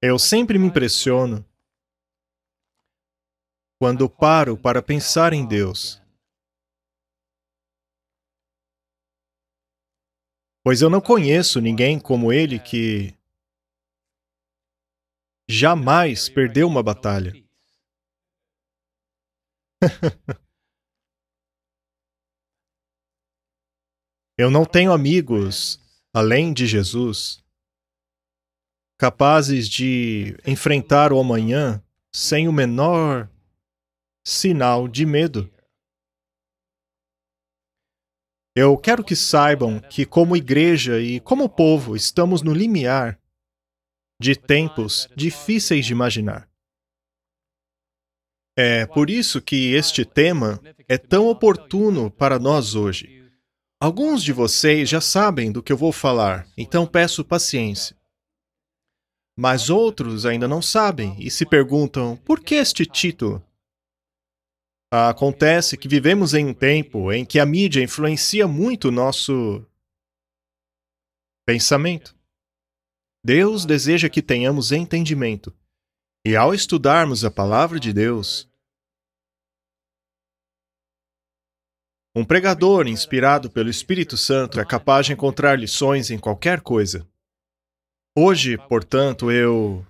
Eu sempre me impressiono quando paro para pensar em Deus. Pois eu não conheço ninguém como ele que jamais perdeu uma batalha. eu não tenho amigos além de Jesus capazes de enfrentar o amanhã sem o menor sinal de medo. Eu quero que saibam que, como igreja e como povo, estamos no limiar de tempos difíceis de imaginar. É por isso que este tema é tão oportuno para nós hoje. Alguns de vocês já sabem do que eu vou falar, então peço paciência. Mas outros ainda não sabem e se perguntam: por que este título? Ah, acontece que vivemos em um tempo em que a mídia influencia muito o nosso pensamento. Deus deseja que tenhamos entendimento. E ao estudarmos a palavra de Deus, um pregador inspirado pelo Espírito Santo é capaz de encontrar lições em qualquer coisa. Hoje, portanto, eu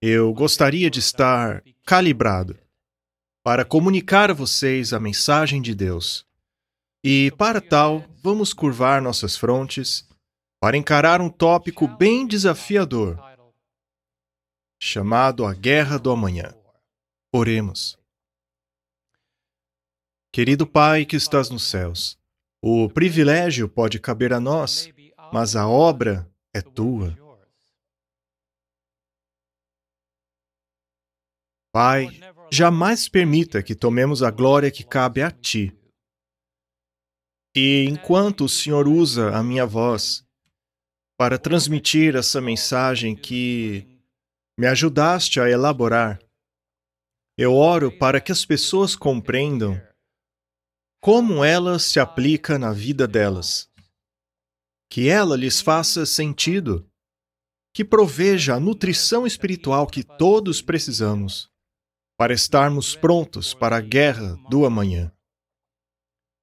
eu gostaria de estar calibrado para comunicar a vocês a mensagem de Deus. E para tal, vamos curvar nossas frontes para encarar um tópico bem desafiador, chamado a guerra do amanhã. Oremos. Querido Pai que estás nos céus, o privilégio pode caber a nós, mas a obra é tua. Pai, jamais permita que tomemos a glória que cabe a Ti. E enquanto o Senhor usa a minha voz para transmitir essa mensagem que me ajudaste a elaborar, eu oro para que as pessoas compreendam como ela se aplica na vida delas, que ela lhes faça sentido, que proveja a nutrição espiritual que todos precisamos para estarmos prontos para a guerra do amanhã.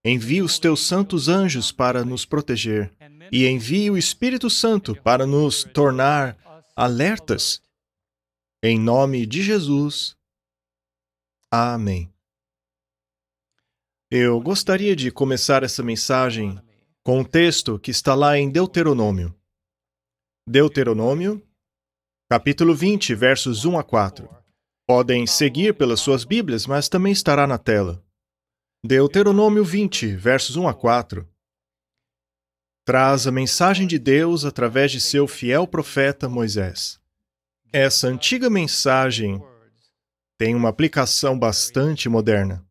Envie os teus santos anjos para nos proteger e envie o Espírito Santo para nos tornar alertas. Em nome de Jesus. Amém. Eu gostaria de começar essa mensagem com um texto que está lá em Deuteronômio. Deuteronômio, capítulo 20, versos 1 a 4. Podem seguir pelas suas Bíblias, mas também estará na tela. Deuteronômio 20, versos 1 a 4. Traz a mensagem de Deus através de seu fiel profeta Moisés. Essa antiga mensagem tem uma aplicação bastante moderna.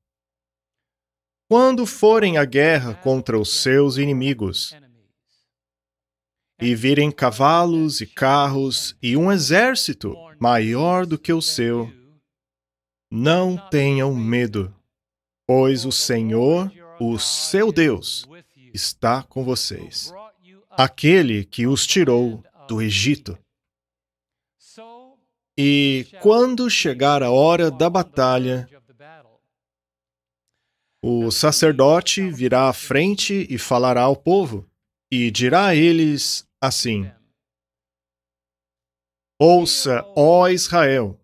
Quando forem à guerra contra os seus inimigos, e virem cavalos e carros e um exército maior do que o seu, não tenham medo, pois o Senhor, o seu Deus, está com vocês, aquele que os tirou do Egito. E quando chegar a hora da batalha, o sacerdote virá à frente e falará ao povo, e dirá a eles assim: Ouça, ó Israel,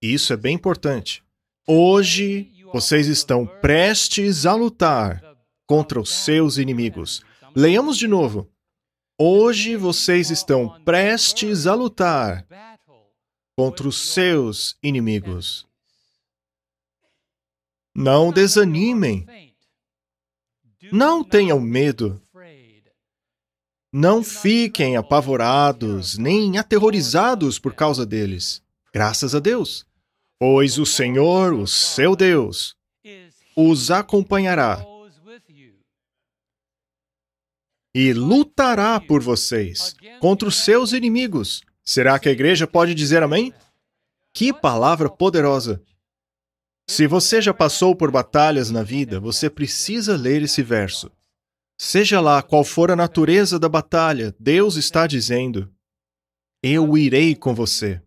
isso é bem importante. Hoje vocês estão prestes a lutar contra os seus inimigos. Leiamos de novo. Hoje vocês estão prestes a lutar contra os seus inimigos. Não desanimem. Não tenham medo. Não fiquem apavorados nem aterrorizados por causa deles. Graças a Deus. Pois o Senhor, o seu Deus, os acompanhará e lutará por vocês contra os seus inimigos. Será que a igreja pode dizer amém? Que palavra poderosa! Se você já passou por batalhas na vida, você precisa ler esse verso. Seja lá qual for a natureza da batalha, Deus está dizendo: Eu irei com você.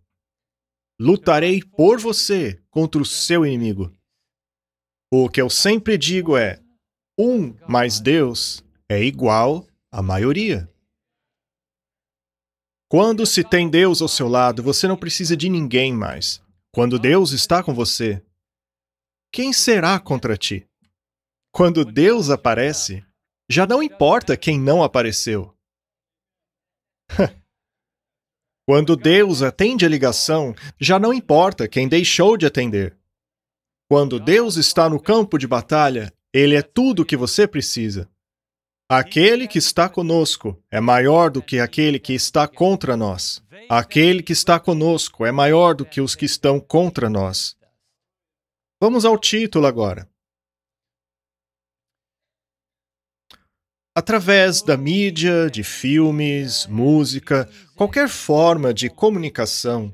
Lutarei por você contra o seu inimigo. O que eu sempre digo é: um mais Deus é igual à maioria. Quando se tem Deus ao seu lado, você não precisa de ninguém mais. Quando Deus está com você, quem será contra ti? Quando Deus aparece, já não importa quem não apareceu. Quando Deus atende a ligação, já não importa quem deixou de atender. Quando Deus está no campo de batalha, Ele é tudo o que você precisa. Aquele que está conosco é maior do que aquele que está contra nós. Aquele que está conosco é maior do que os que estão contra nós. Vamos ao título agora. Através da mídia, de filmes, música, qualquer forma de comunicação,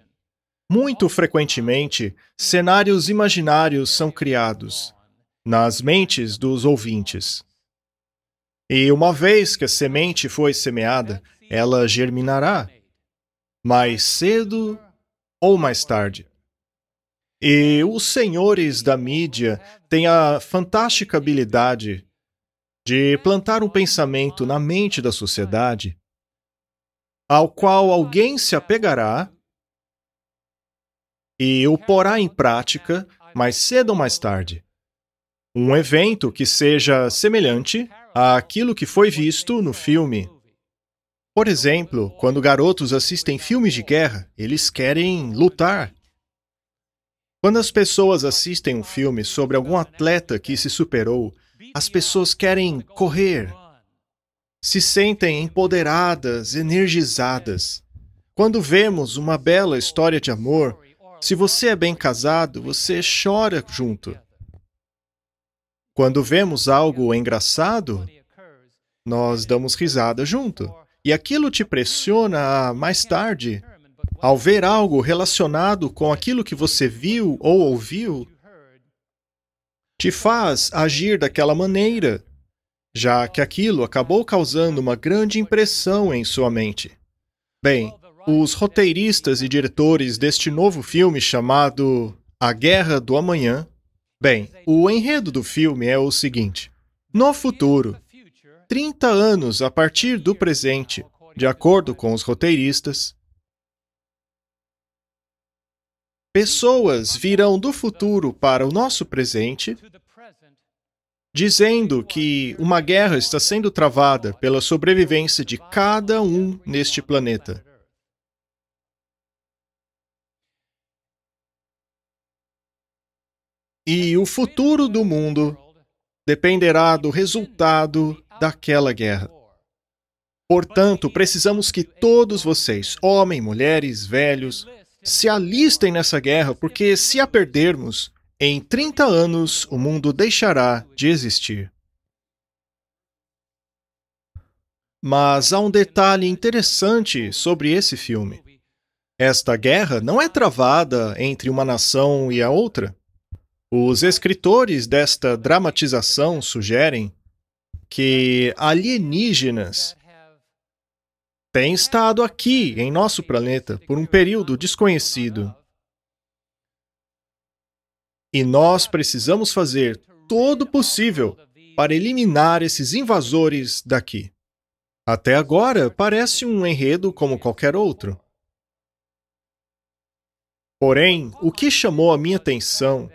muito frequentemente, cenários imaginários são criados nas mentes dos ouvintes. E uma vez que a semente foi semeada, ela germinará, mais cedo ou mais tarde. E os senhores da mídia têm a fantástica habilidade de plantar um pensamento na mente da sociedade ao qual alguém se apegará e o porá em prática mais cedo ou mais tarde. Um evento que seja semelhante àquilo que foi visto no filme. Por exemplo, quando garotos assistem filmes de guerra, eles querem lutar. Quando as pessoas assistem um filme sobre algum atleta que se superou as pessoas querem correr, se sentem empoderadas, energizadas. Quando vemos uma bela história de amor, se você é bem casado, você chora junto. Quando vemos algo engraçado, nós damos risada junto. E aquilo te pressiona a, mais tarde, ao ver algo relacionado com aquilo que você viu ou ouviu, te faz agir daquela maneira, já que aquilo acabou causando uma grande impressão em sua mente. Bem, os roteiristas e diretores deste novo filme chamado A Guerra do Amanhã. Bem, o enredo do filme é o seguinte: no futuro, 30 anos a partir do presente, de acordo com os roteiristas, Pessoas virão do futuro para o nosso presente dizendo que uma guerra está sendo travada pela sobrevivência de cada um neste planeta. E o futuro do mundo dependerá do resultado daquela guerra. Portanto, precisamos que todos vocês, homens, mulheres, velhos, se alistem nessa guerra, porque se a perdermos, em 30 anos o mundo deixará de existir. Mas há um detalhe interessante sobre esse filme. Esta guerra não é travada entre uma nação e a outra. Os escritores desta dramatização sugerem que alienígenas tem estado aqui em nosso planeta por um período desconhecido. E nós precisamos fazer todo o possível para eliminar esses invasores daqui. Até agora, parece um enredo como qualquer outro. Porém, o que chamou a minha atenção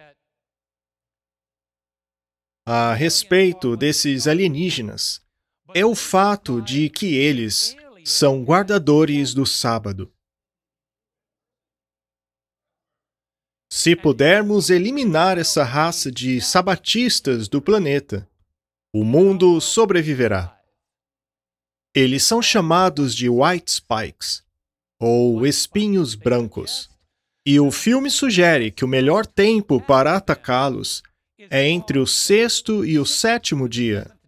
a respeito desses alienígenas é o fato de que eles são guardadores do sábado. Se pudermos eliminar essa raça de sabatistas do planeta, o mundo sobreviverá. Eles são chamados de White Spikes, ou espinhos brancos. E o filme sugere que o melhor tempo para atacá-los é entre o sexto e o sétimo dia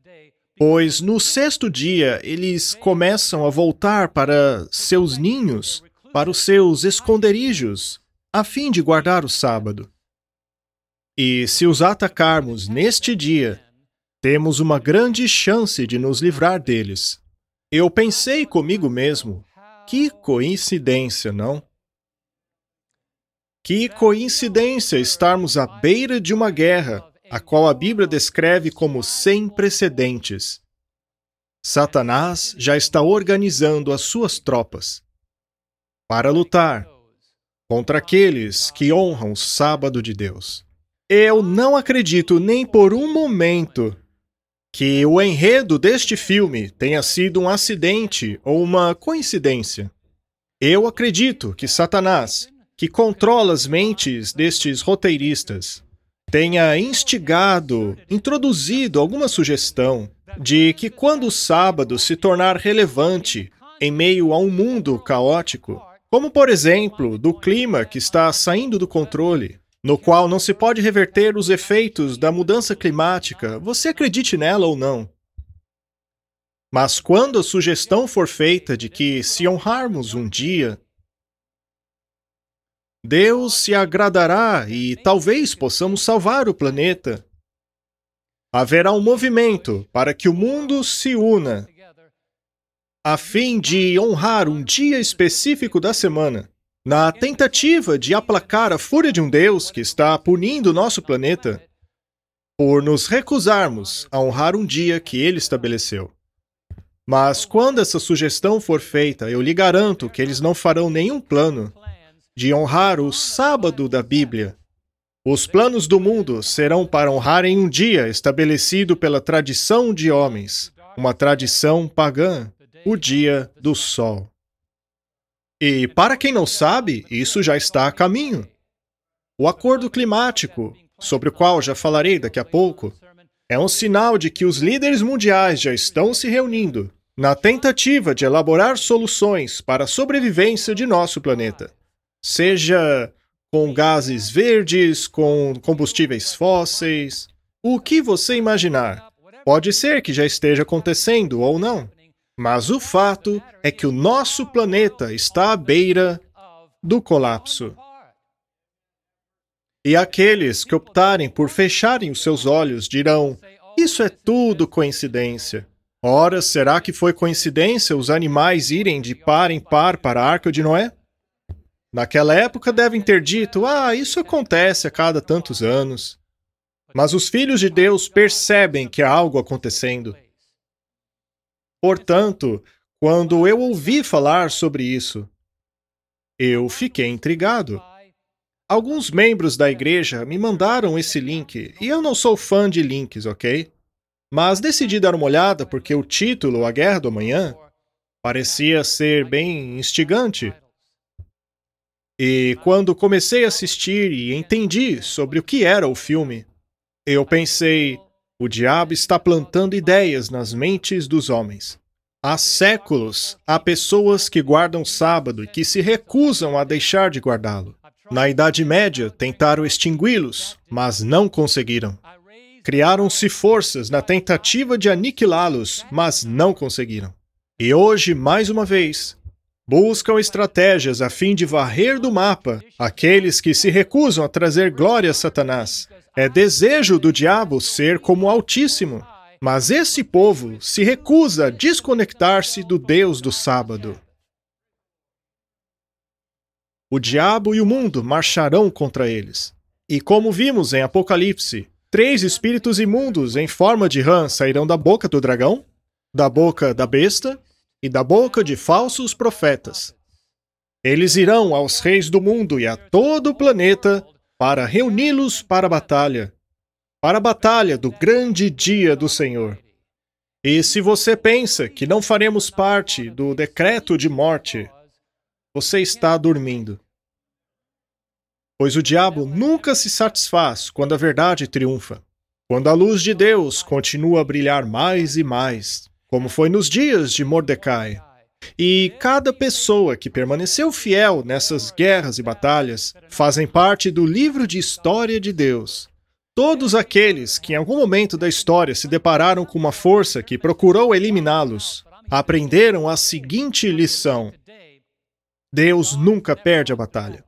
pois no sexto dia eles começam a voltar para seus ninhos, para os seus esconderijos, a fim de guardar o sábado. E se os atacarmos neste dia, temos uma grande chance de nos livrar deles. Eu pensei comigo mesmo, que coincidência, não? Que coincidência estarmos à beira de uma guerra a qual a Bíblia descreve como sem precedentes. Satanás já está organizando as suas tropas para lutar contra aqueles que honram o sábado de Deus. Eu não acredito nem por um momento que o enredo deste filme tenha sido um acidente ou uma coincidência. Eu acredito que Satanás, que controla as mentes destes roteiristas, tenha instigado, introduzido alguma sugestão de que quando o sábado se tornar relevante em meio a um mundo caótico, como por exemplo do clima que está saindo do controle, no qual não se pode reverter os efeitos da mudança climática, você acredite nela ou não. Mas quando a sugestão for feita de que, se honrarmos um dia Deus se agradará e talvez possamos salvar o planeta. Haverá um movimento para que o mundo se una a fim de honrar um dia específico da semana, na tentativa de aplacar a fúria de um Deus que está punindo nosso planeta por nos recusarmos a honrar um dia que ele estabeleceu. Mas quando essa sugestão for feita, eu lhe garanto que eles não farão nenhum plano de honrar o sábado da Bíblia. Os planos do mundo serão para honrar em um dia estabelecido pela tradição de homens, uma tradição pagã, o dia do sol. E, para quem não sabe, isso já está a caminho. O acordo climático, sobre o qual já falarei daqui a pouco, é um sinal de que os líderes mundiais já estão se reunindo na tentativa de elaborar soluções para a sobrevivência de nosso planeta seja com gases verdes, com combustíveis fósseis, o que você imaginar. Pode ser que já esteja acontecendo ou não, mas o fato é que o nosso planeta está à beira do colapso. E aqueles que optarem por fecharem os seus olhos dirão: Isso é tudo coincidência. Ora, será que foi coincidência os animais irem de par em par para a Arca de Noé? Naquela época devem ter dito: ah, isso acontece a cada tantos anos. Mas os filhos de Deus percebem que há algo acontecendo. Portanto, quando eu ouvi falar sobre isso, eu fiquei intrigado. Alguns membros da igreja me mandaram esse link, e eu não sou fã de links, ok? Mas decidi dar uma olhada porque o título, A Guerra do Amanhã, parecia ser bem instigante. E quando comecei a assistir e entendi sobre o que era o filme, eu pensei: o diabo está plantando ideias nas mentes dos homens. Há séculos há pessoas que guardam sábado e que se recusam a deixar de guardá-lo. Na Idade Média, tentaram extingui-los, mas não conseguiram. Criaram-se forças na tentativa de aniquilá-los, mas não conseguiram. E hoje, mais uma vez, buscam estratégias a fim de varrer do mapa aqueles que se recusam a trazer glória a Satanás. É desejo do diabo ser como o Altíssimo. Mas esse povo se recusa a desconectar-se do Deus do sábado. O diabo e o mundo marcharão contra eles. E como vimos em Apocalipse, três espíritos imundos em forma de rã sairão da boca do dragão, da boca da besta e da boca de falsos profetas. Eles irão aos reis do mundo e a todo o planeta para reuni-los para a batalha, para a batalha do grande dia do Senhor. E se você pensa que não faremos parte do decreto de morte, você está dormindo. Pois o diabo nunca se satisfaz quando a verdade triunfa, quando a luz de Deus continua a brilhar mais e mais como foi nos dias de Mordecai. E cada pessoa que permaneceu fiel nessas guerras e batalhas fazem parte do livro de história de Deus. Todos aqueles que em algum momento da história se depararam com uma força que procurou eliminá-los aprenderam a seguinte lição: Deus nunca perde a batalha.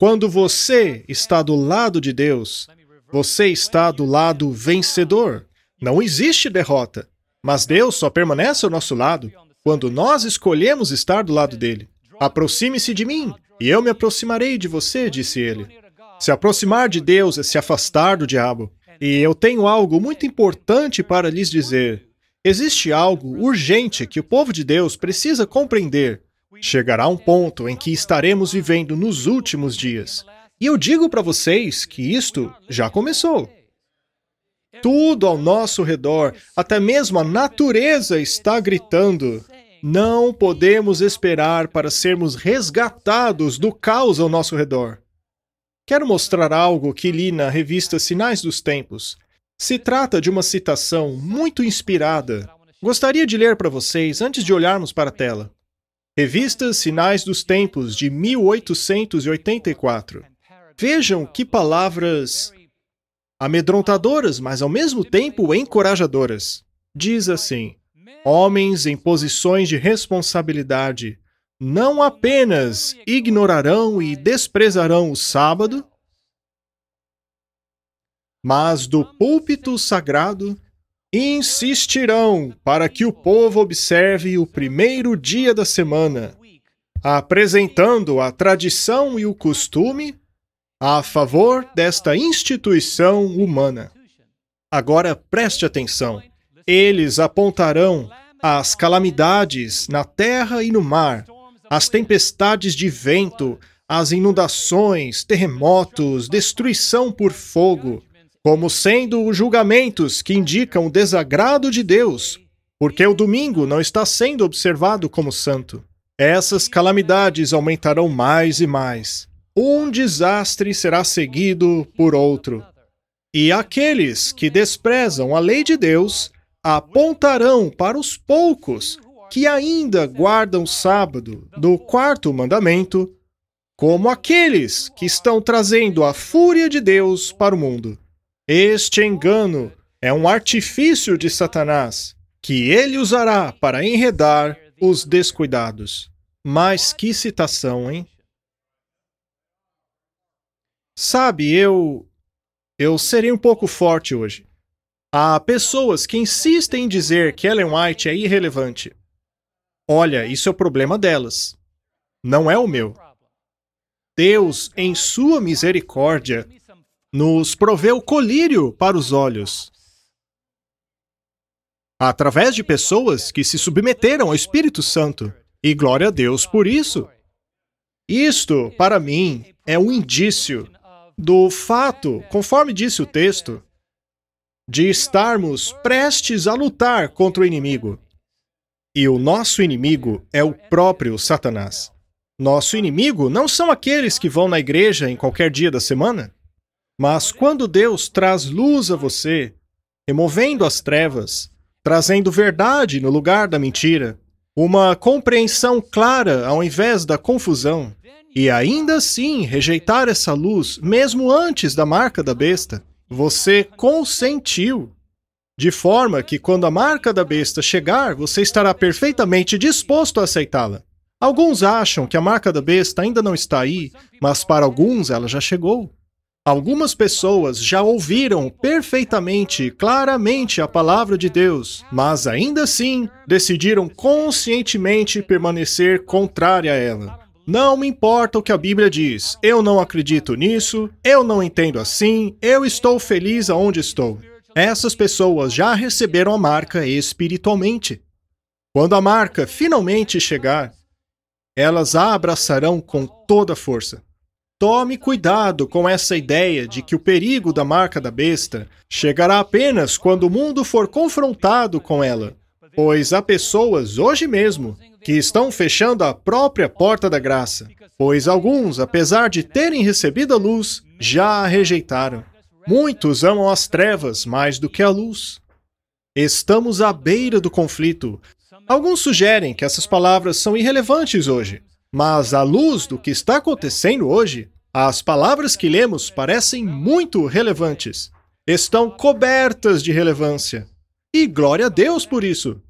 Quando você está do lado de Deus, você está do lado vencedor. Não existe derrota. Mas Deus só permanece ao nosso lado quando nós escolhemos estar do lado dele. Aproxime-se de mim, e eu me aproximarei de você, disse ele. Se aproximar de Deus é se afastar do diabo. E eu tenho algo muito importante para lhes dizer. Existe algo urgente que o povo de Deus precisa compreender. Chegará um ponto em que estaremos vivendo nos últimos dias. E eu digo para vocês que isto já começou. Tudo ao nosso redor, até mesmo a natureza está gritando. Não podemos esperar para sermos resgatados do caos ao nosso redor. Quero mostrar algo que li na revista Sinais dos Tempos. Se trata de uma citação muito inspirada. Gostaria de ler para vocês antes de olharmos para a tela. Revista Sinais dos Tempos, de 1884. Vejam que palavras amedrontadoras, mas ao mesmo tempo encorajadoras. Diz assim: Homens em posições de responsabilidade não apenas ignorarão e desprezarão o sábado, mas do púlpito sagrado insistirão para que o povo observe o primeiro dia da semana, apresentando a tradição e o costume a favor desta instituição humana. Agora preste atenção. Eles apontarão as calamidades na terra e no mar, as tempestades de vento, as inundações, terremotos, destruição por fogo, como sendo os julgamentos que indicam o desagrado de Deus, porque o domingo não está sendo observado como santo. Essas calamidades aumentarão mais e mais. Um desastre será seguido por outro. E aqueles que desprezam a lei de Deus apontarão para os poucos que ainda guardam o sábado do quarto mandamento, como aqueles que estão trazendo a fúria de Deus para o mundo. Este engano é um artifício de Satanás que ele usará para enredar os descuidados. Mas que citação, hein? Sabe, eu. Eu serei um pouco forte hoje. Há pessoas que insistem em dizer que Ellen White é irrelevante. Olha, isso é o problema delas. Não é o meu. Deus, em sua misericórdia, nos proveu colírio para os olhos. Através de pessoas que se submeteram ao Espírito Santo. E glória a Deus por isso. Isto, para mim, é um indício do fato, conforme disse o texto, de estarmos prestes a lutar contra o inimigo. E o nosso inimigo é o próprio Satanás. Nosso inimigo não são aqueles que vão na igreja em qualquer dia da semana. Mas quando Deus traz luz a você, removendo as trevas, trazendo verdade no lugar da mentira, uma compreensão clara ao invés da confusão, e ainda assim rejeitar essa luz, mesmo antes da marca da besta, você consentiu. De forma que, quando a marca da besta chegar, você estará perfeitamente disposto a aceitá-la. Alguns acham que a marca da besta ainda não está aí, mas para alguns ela já chegou. Algumas pessoas já ouviram perfeitamente, claramente a palavra de Deus, mas ainda assim decidiram conscientemente permanecer contrária a ela. Não me importa o que a Bíblia diz, eu não acredito nisso, eu não entendo assim, eu estou feliz aonde estou. Essas pessoas já receberam a marca espiritualmente. Quando a marca finalmente chegar, elas a abraçarão com toda força. Tome cuidado com essa ideia de que o perigo da marca da besta chegará apenas quando o mundo for confrontado com ela. Pois há pessoas hoje mesmo que estão fechando a própria porta da graça, pois alguns, apesar de terem recebido a luz, já a rejeitaram. Muitos amam as trevas mais do que a luz. Estamos à beira do conflito. Alguns sugerem que essas palavras são irrelevantes hoje, mas à luz do que está acontecendo hoje, as palavras que lemos parecem muito relevantes. Estão cobertas de relevância. E glória a Deus por isso!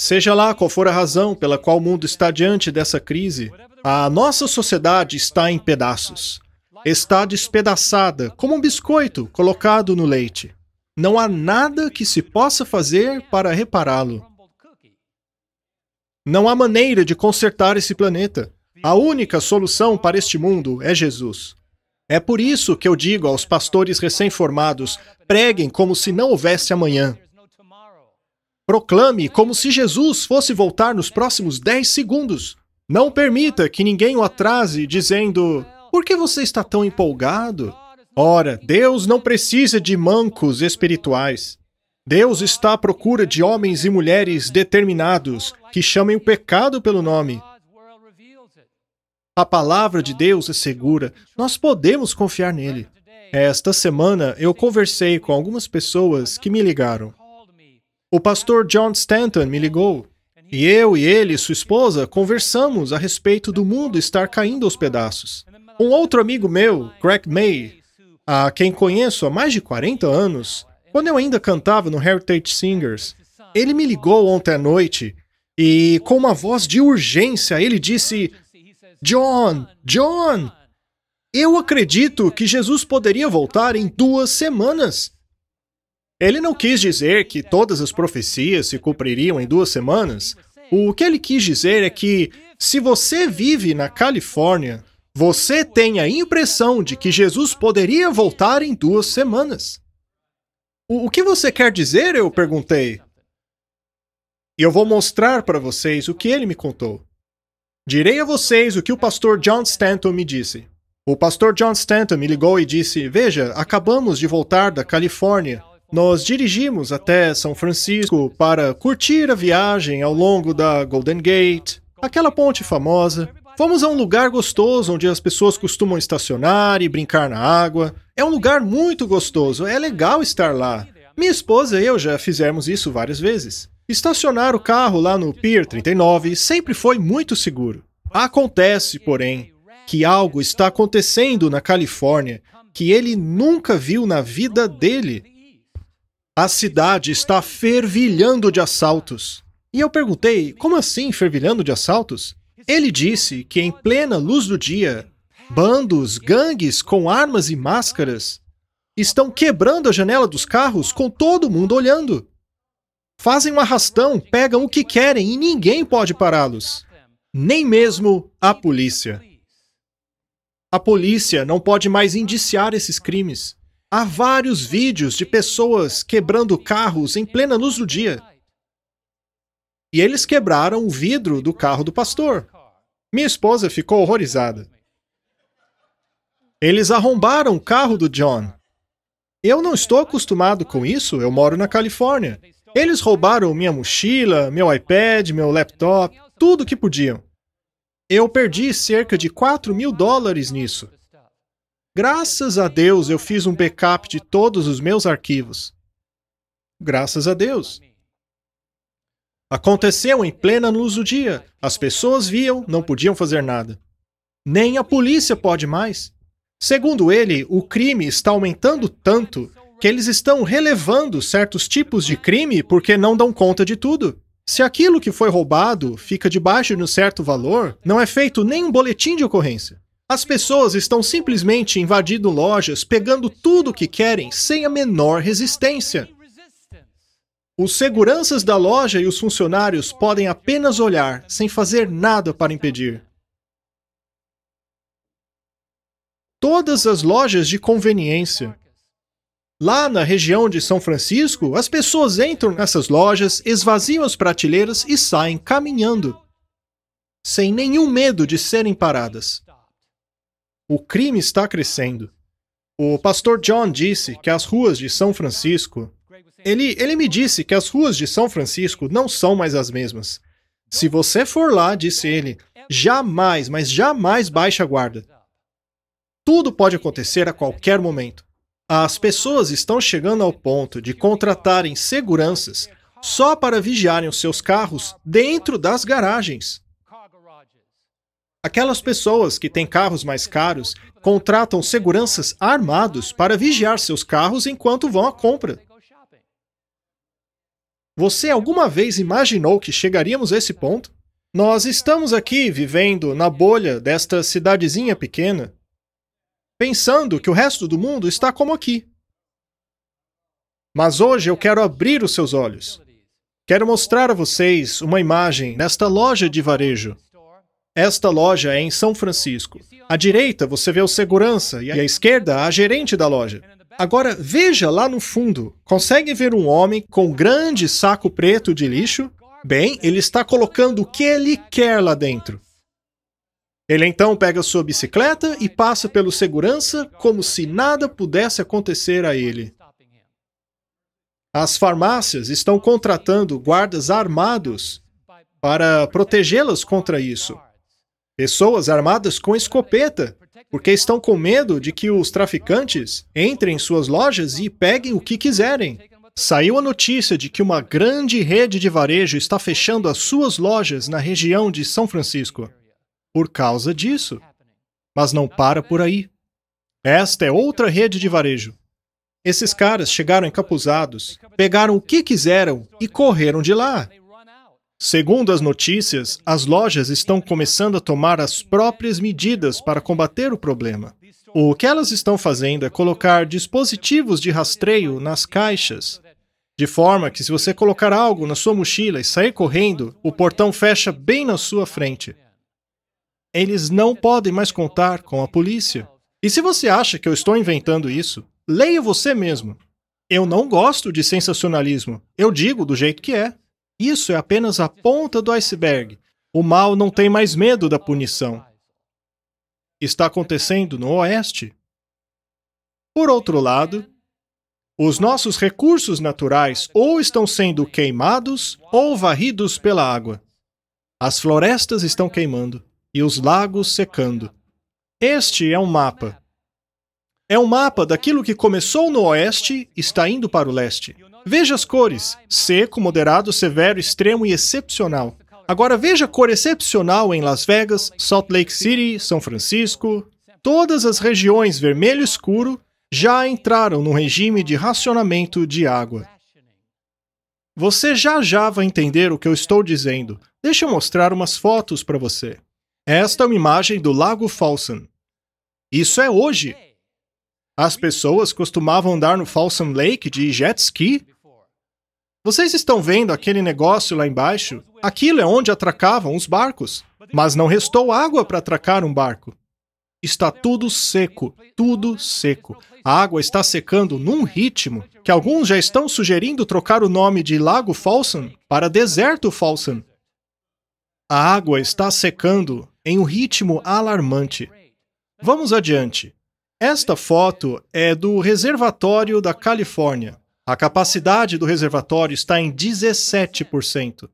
Seja lá qual for a razão pela qual o mundo está diante dessa crise, a nossa sociedade está em pedaços. Está despedaçada, como um biscoito colocado no leite. Não há nada que se possa fazer para repará-lo. Não há maneira de consertar esse planeta. A única solução para este mundo é Jesus. É por isso que eu digo aos pastores recém-formados: preguem como se não houvesse amanhã. Proclame como se Jesus fosse voltar nos próximos 10 segundos. Não permita que ninguém o atrase dizendo: Por que você está tão empolgado? Ora, Deus não precisa de mancos espirituais. Deus está à procura de homens e mulheres determinados que chamem o pecado pelo nome. A palavra de Deus é segura, nós podemos confiar nele. Esta semana eu conversei com algumas pessoas que me ligaram. O pastor John Stanton me ligou e eu e ele, sua esposa, conversamos a respeito do mundo estar caindo aos pedaços. Um outro amigo meu, Greg May, a quem conheço há mais de 40 anos, quando eu ainda cantava no Heritage Singers, ele me ligou ontem à noite e, com uma voz de urgência, ele disse: John, John, eu acredito que Jesus poderia voltar em duas semanas. Ele não quis dizer que todas as profecias se cumpririam em duas semanas. O que ele quis dizer é que, se você vive na Califórnia, você tem a impressão de que Jesus poderia voltar em duas semanas. O, que você quer dizer? Eu perguntei. E eu vou mostrar para vocês o que ele me contou. Direi a vocês o que o pastor John Stanton me disse. O pastor John Stanton me ligou e disse: Veja, acabamos de voltar da Califórnia nós dirigimos até São Francisco para curtir a viagem ao longo da Golden Gate, aquela ponte famosa. Fomos a um lugar gostoso onde as pessoas costumam estacionar e brincar na água. É um lugar muito gostoso, é legal estar lá. Minha esposa e eu já fizemos isso várias vezes. Estacionar o carro lá no Pier 39 sempre foi muito seguro. Acontece, porém, que algo está acontecendo na Califórnia que ele nunca viu na vida dele. A cidade está fervilhando de assaltos. E eu perguntei: como assim fervilhando de assaltos? Ele disse que em plena luz do dia, bandos, gangues com armas e máscaras estão quebrando a janela dos carros com todo mundo olhando. Fazem um arrastão, pegam o que querem e ninguém pode pará-los. Nem mesmo a polícia. A polícia não pode mais indiciar esses crimes. Há vários vídeos de pessoas quebrando carros em plena luz do dia. E eles quebraram o vidro do carro do pastor. Minha esposa ficou horrorizada. Eles arrombaram o carro do John. Eu não estou acostumado com isso, eu moro na Califórnia. Eles roubaram minha mochila, meu iPad, meu laptop, tudo que podiam. Eu perdi cerca de 4 mil dólares nisso. Graças a Deus eu fiz um backup de todos os meus arquivos. Graças a Deus. Aconteceu em plena luz do dia. As pessoas viam, não podiam fazer nada. Nem a polícia pode mais. Segundo ele, o crime está aumentando tanto que eles estão relevando certos tipos de crime porque não dão conta de tudo. Se aquilo que foi roubado fica debaixo de um certo valor, não é feito nem um boletim de ocorrência. As pessoas estão simplesmente invadindo lojas, pegando tudo o que querem sem a menor resistência. Os seguranças da loja e os funcionários podem apenas olhar, sem fazer nada para impedir. Todas as lojas de conveniência. Lá na região de São Francisco, as pessoas entram nessas lojas, esvaziam as prateleiras e saem caminhando, sem nenhum medo de serem paradas. O crime está crescendo. O pastor John disse que as ruas de São Francisco. Ele, ele me disse que as ruas de São Francisco não são mais as mesmas. Se você for lá, disse ele, jamais, mas jamais baixe a guarda. Tudo pode acontecer a qualquer momento. As pessoas estão chegando ao ponto de contratarem seguranças só para vigiarem os seus carros dentro das garagens. Aquelas pessoas que têm carros mais caros contratam seguranças armados para vigiar seus carros enquanto vão à compra. Você alguma vez imaginou que chegaríamos a esse ponto? Nós estamos aqui vivendo na bolha desta cidadezinha pequena, pensando que o resto do mundo está como aqui. Mas hoje eu quero abrir os seus olhos. Quero mostrar a vocês uma imagem desta loja de varejo esta loja é em São Francisco. À direita você vê o segurança e à esquerda a gerente da loja. Agora veja lá no fundo. Consegue ver um homem com um grande saco preto de lixo? Bem, ele está colocando o que ele quer lá dentro. Ele então pega sua bicicleta e passa pelo segurança como se nada pudesse acontecer a ele. As farmácias estão contratando guardas armados para protegê-las contra isso. Pessoas armadas com escopeta, porque estão com medo de que os traficantes entrem em suas lojas e peguem o que quiserem. Saiu a notícia de que uma grande rede de varejo está fechando as suas lojas na região de São Francisco por causa disso. Mas não para por aí. Esta é outra rede de varejo. Esses caras chegaram encapuzados, pegaram o que quiseram e correram de lá. Segundo as notícias, as lojas estão começando a tomar as próprias medidas para combater o problema. O que elas estão fazendo é colocar dispositivos de rastreio nas caixas, de forma que, se você colocar algo na sua mochila e sair correndo, o portão fecha bem na sua frente. Eles não podem mais contar com a polícia. E se você acha que eu estou inventando isso, leia você mesmo. Eu não gosto de sensacionalismo. Eu digo do jeito que é. Isso é apenas a ponta do iceberg. O mal não tem mais medo da punição. Está acontecendo no Oeste. Por outro lado, os nossos recursos naturais ou estão sendo queimados ou varridos pela água. As florestas estão queimando e os lagos secando. Este é um mapa. É um mapa daquilo que começou no oeste está indo para o leste. Veja as cores: seco, moderado, severo, extremo e excepcional. Agora veja a cor excepcional em Las Vegas, Salt Lake City, São Francisco. Todas as regiões vermelho escuro já entraram no regime de racionamento de água. Você já já vai entender o que eu estou dizendo. Deixa eu mostrar umas fotos para você. Esta é uma imagem do Lago Folsom. Isso é hoje. As pessoas costumavam andar no Folsom Lake de jet ski vocês estão vendo aquele negócio lá embaixo? Aquilo é onde atracavam os barcos. Mas não restou água para atracar um barco. Está tudo seco, tudo seco. A água está secando num ritmo que alguns já estão sugerindo trocar o nome de Lago Folsom para Deserto Folsom. A água está secando em um ritmo alarmante. Vamos adiante. Esta foto é do reservatório da Califórnia. A capacidade do reservatório está em 17%.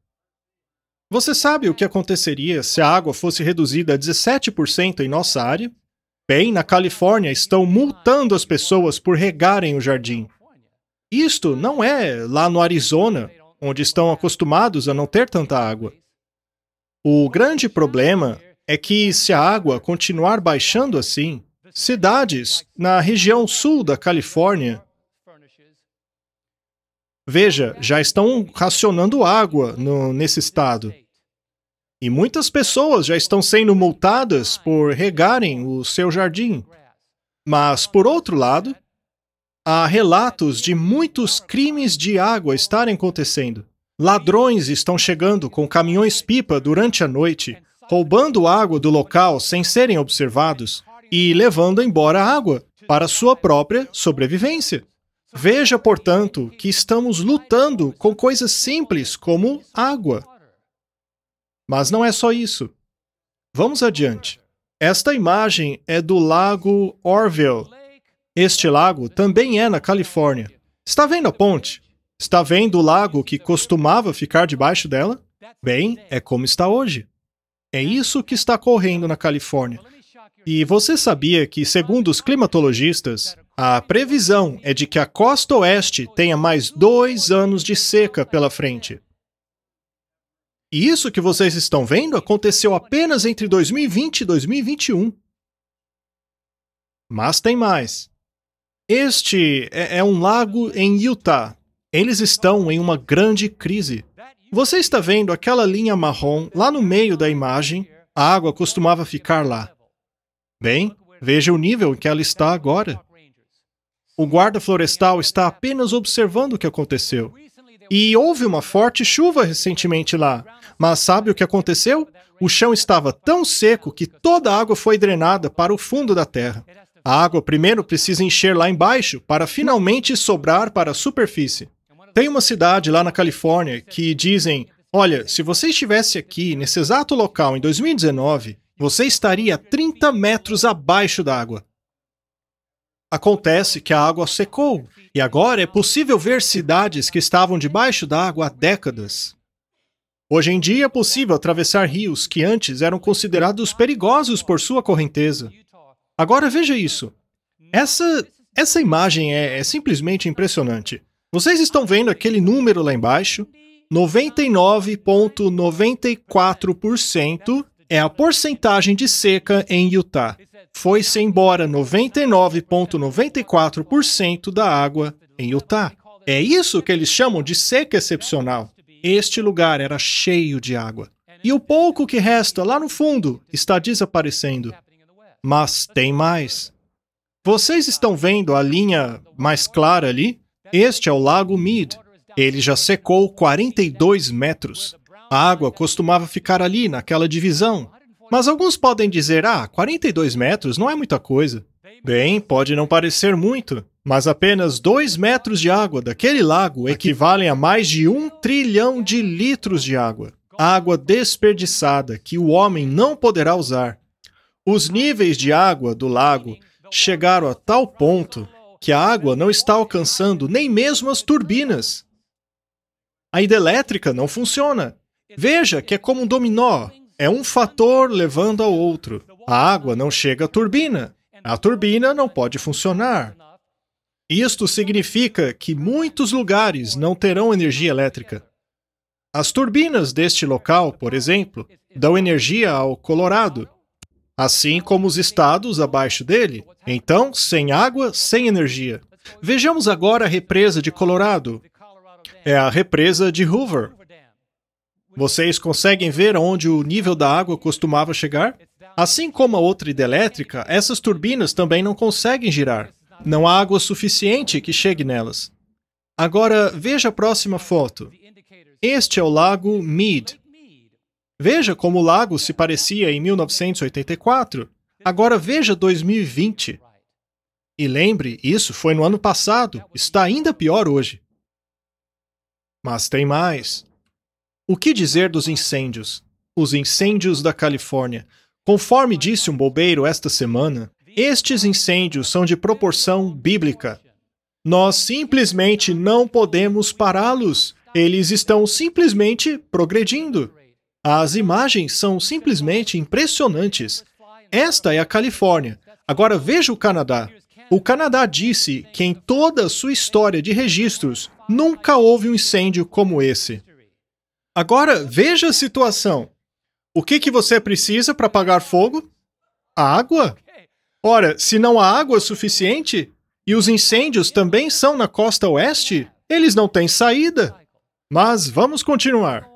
Você sabe o que aconteceria se a água fosse reduzida a 17% em nossa área? Bem, na Califórnia estão multando as pessoas por regarem o jardim. Isto não é lá no Arizona, onde estão acostumados a não ter tanta água. O grande problema é que, se a água continuar baixando assim, cidades na região sul da Califórnia Veja, já estão racionando água no, nesse estado. E muitas pessoas já estão sendo multadas por regarem o seu jardim. Mas, por outro lado, há relatos de muitos crimes de água estarem acontecendo. Ladrões estão chegando com caminhões-pipa durante a noite, roubando água do local sem serem observados e levando embora a água para sua própria sobrevivência. Veja, portanto, que estamos lutando com coisas simples como água. Mas não é só isso. Vamos adiante. Esta imagem é do Lago Orville. Este lago também é na Califórnia. Está vendo a ponte? Está vendo o lago que costumava ficar debaixo dela? Bem, é como está hoje. É isso que está correndo na Califórnia. E você sabia que, segundo os climatologistas, a previsão é de que a costa oeste tenha mais dois anos de seca pela frente. E isso que vocês estão vendo aconteceu apenas entre 2020 e 2021. Mas tem mais. Este é, é, um lago em Utah. Eles estão em uma grande crise. Você está vendo aquela linha marrom lá no meio da imagem? A água costumava ficar lá. Bem, veja o nível em que ela está agora. O guarda florestal está apenas observando o que aconteceu. E houve uma forte chuva recentemente lá. Mas sabe o que aconteceu? O chão estava tão seco que toda a água foi drenada para o fundo da terra. A água primeiro precisa encher lá embaixo para finalmente sobrar para a superfície. Tem uma cidade lá na Califórnia que dizem: olha, se você estivesse aqui nesse exato local em 2019, você estaria 30 metros abaixo da água. Acontece que a água secou, e agora é possível ver cidades que estavam debaixo da água há décadas. Hoje em dia é possível atravessar rios que antes eram considerados perigosos por sua correnteza. Agora veja isso. Essa, essa imagem é, é simplesmente impressionante. Vocês estão vendo aquele número lá embaixo? 99,94% é a porcentagem de seca em Utah foi-se embora 99,94% da água em Utah. É isso que eles chamam de seca excepcional. Este lugar era cheio de água. E o pouco que resta lá no fundo está desaparecendo. Mas tem mais. Vocês estão vendo a linha mais clara ali? Este é o Lago Mead. Ele já secou 42 metros. A água costumava ficar ali, naquela divisão, mas alguns podem dizer: ah, 42 metros não é muita coisa. Bem, pode não parecer muito, mas apenas 2 metros de água daquele lago equivalem a mais de 1 trilhão de litros de água. Água desperdiçada que o homem não poderá usar. Os níveis de água do lago chegaram a tal ponto que a água não está alcançando nem mesmo as turbinas. A hidrelétrica não funciona. Veja que é como um dominó. É um fator levando ao outro. A água não chega à turbina. A turbina não pode funcionar. Isto significa que muitos lugares não terão energia elétrica. As turbinas deste local, por exemplo, dão energia ao Colorado, assim como os estados abaixo dele. Então, sem água, sem energia. Vejamos agora a represa de Colorado. É a represa de Hoover. Vocês conseguem ver onde o nível da água costumava chegar? Assim como a outra hidrelétrica, essas turbinas também não conseguem girar. Não há água suficiente que chegue nelas. Agora, veja a próxima foto. Este é o lago Mead. Veja como o lago se parecia em 1984. Agora veja 2020. E lembre, isso foi no ano passado, está ainda pior hoje. Mas tem mais. O que dizer dos incêndios? Os incêndios da Califórnia. Conforme disse um bombeiro esta semana, estes incêndios são de proporção bíblica. Nós simplesmente não podemos pará-los. Eles estão simplesmente progredindo. As imagens são simplesmente impressionantes. Esta é a Califórnia. Agora veja o Canadá. O Canadá disse que em toda a sua história de registros nunca houve um incêndio como esse. Agora, veja a situação. O que, que você precisa para apagar fogo? Água. Ora, se não há água suficiente, e os incêndios também são na costa oeste, eles não têm saída. Mas vamos continuar.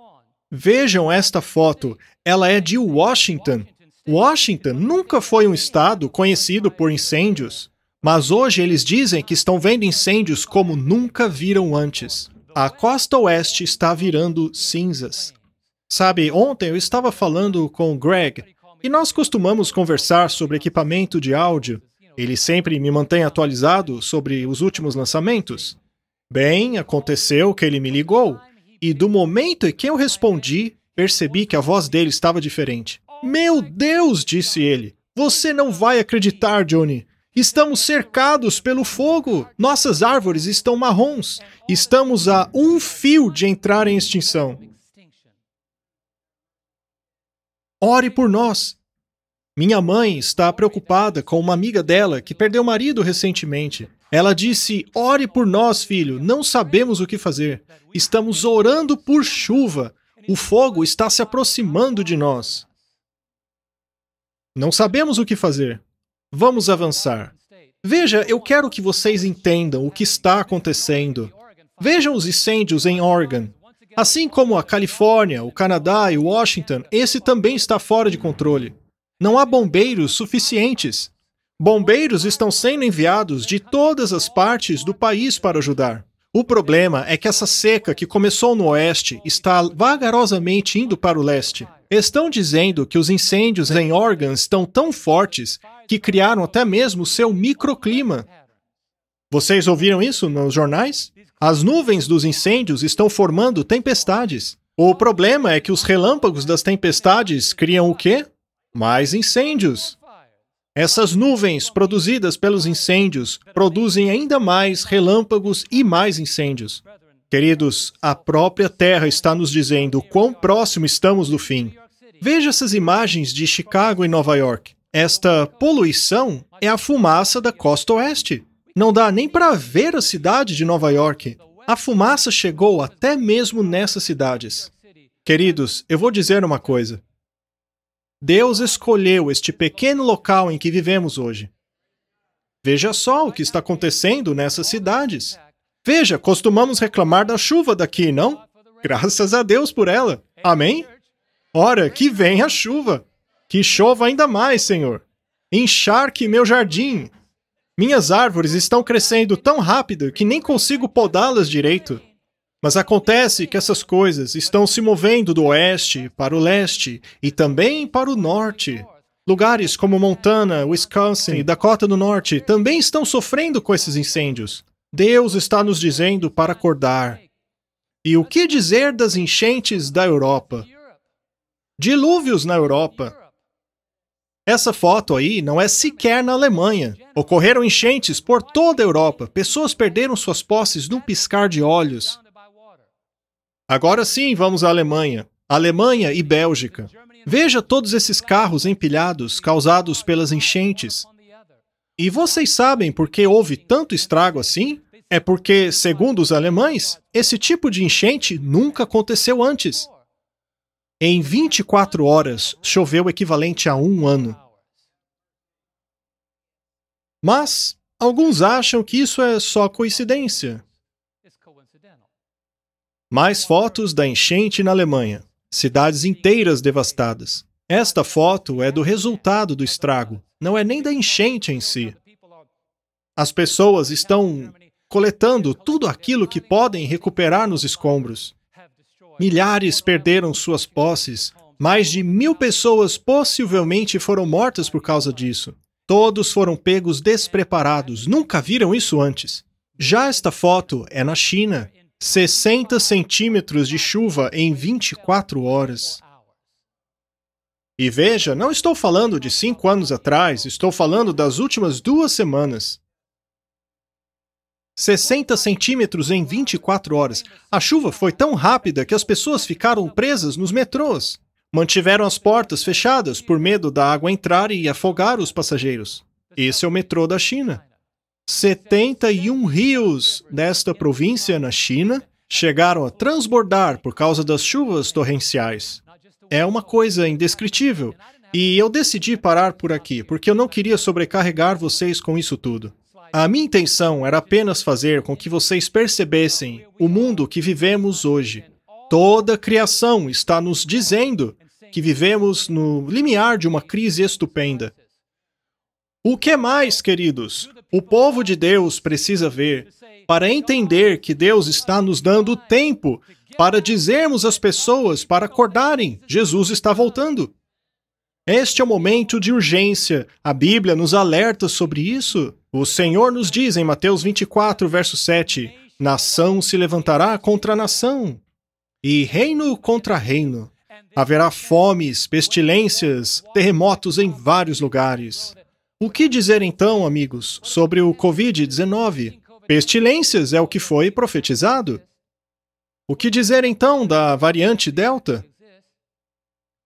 Vejam esta foto. Ela é de Washington. Washington nunca foi um estado conhecido por incêndios, mas hoje eles dizem que estão vendo incêndios como nunca viram antes. A costa oeste está virando cinzas. Sabe, ontem eu estava falando com o Greg e nós costumamos conversar sobre equipamento de áudio. Ele sempre me mantém atualizado sobre os últimos lançamentos. Bem, aconteceu que ele me ligou e do momento em que eu respondi, percebi que a voz dele estava diferente. Meu Deus, disse ele. Você não vai acreditar, Johnny. Estamos cercados pelo fogo. Nossas árvores estão marrons. Estamos a um fio de entrar em extinção. Ore por nós. Minha mãe está preocupada com uma amiga dela que perdeu o marido recentemente. Ela disse: Ore por nós, filho, não sabemos o que fazer. Estamos orando por chuva. O fogo está se aproximando de nós. Não sabemos o que fazer. Vamos avançar. Veja, eu quero que vocês entendam o que está acontecendo. Vejam os incêndios em Oregon. Assim como a Califórnia, o Canadá e Washington, esse também está fora de controle. Não há bombeiros suficientes. Bombeiros estão sendo enviados de todas as partes do país para ajudar. O problema é que essa seca que começou no oeste está vagarosamente indo para o leste. Estão dizendo que os incêndios em Oregon estão tão fortes que criaram até mesmo seu microclima. Vocês ouviram isso nos jornais? As nuvens dos incêndios estão formando tempestades. O problema é que os relâmpagos das tempestades criam o quê? Mais incêndios. Essas nuvens produzidas pelos incêndios produzem ainda mais relâmpagos e mais incêndios. Queridos, a própria Terra está nos dizendo quão próximo estamos do fim. Veja essas imagens de Chicago e Nova York. Esta poluição é a fumaça da costa oeste. Não dá nem para ver a cidade de Nova York. A fumaça chegou até mesmo nessas cidades. Queridos, eu vou dizer uma coisa. Deus escolheu este pequeno local em que vivemos hoje. Veja só o que está acontecendo nessas cidades. Veja, costumamos reclamar da chuva daqui, não? Graças a Deus por ela. Amém? Ora, que vem a chuva. Que chova ainda mais, Senhor. Encharque meu jardim. Minhas árvores estão crescendo tão rápido que nem consigo podá-las direito. Mas acontece que essas coisas estão se movendo do oeste para o leste e também para o norte. Lugares como Montana, Wisconsin e Dakota do Norte também estão sofrendo com esses incêndios. Deus está nos dizendo para acordar. E o que dizer das enchentes da Europa? Dilúvios na Europa. Essa foto aí não é sequer na Alemanha. Ocorreram enchentes por toda a Europa. Pessoas perderam suas posses num piscar de olhos. Agora sim, vamos à Alemanha. Alemanha e Bélgica. Veja todos esses carros empilhados causados pelas enchentes. E vocês sabem por que houve tanto estrago assim? É porque, segundo os alemães, esse tipo de enchente nunca aconteceu antes. Em 24 horas, choveu o equivalente a um ano. Mas alguns acham que isso é só coincidência. Mais fotos da enchente na Alemanha. Cidades inteiras devastadas. Esta foto é do resultado do estrago, não é nem da enchente em si. As pessoas estão coletando tudo aquilo que podem recuperar nos escombros. Milhares perderam suas posses. Mais de mil pessoas possivelmente foram mortas por causa disso. Todos foram pegos despreparados. Nunca viram isso antes. Já esta foto é na China. 60 centímetros de chuva em 24 horas. E veja, não estou falando de cinco anos atrás, estou falando das últimas duas semanas. 60 centímetros em 24 horas. A chuva foi tão rápida que as pessoas ficaram presas nos metrôs. Mantiveram as portas fechadas por medo da água entrar e afogar os passageiros. Esse é o metrô da China. 71 rios desta província na China chegaram a transbordar por causa das chuvas torrenciais. É uma coisa indescritível. E eu decidi parar por aqui, porque eu não queria sobrecarregar vocês com isso tudo. A minha intenção era apenas fazer com que vocês percebessem o mundo que vivemos hoje. Toda a criação está nos dizendo que vivemos no limiar de uma crise estupenda. O que mais, queridos? O povo de Deus precisa ver para entender que Deus está nos dando tempo para dizermos às pessoas para acordarem: Jesus está voltando. Este é o momento de urgência. A Bíblia nos alerta sobre isso. O Senhor nos diz em Mateus 24, verso 7: Nação se levantará contra nação, e reino contra reino. Haverá fomes, pestilências, terremotos em vários lugares. O que dizer então, amigos, sobre o Covid-19? Pestilências é o que foi profetizado. O que dizer então da variante Delta?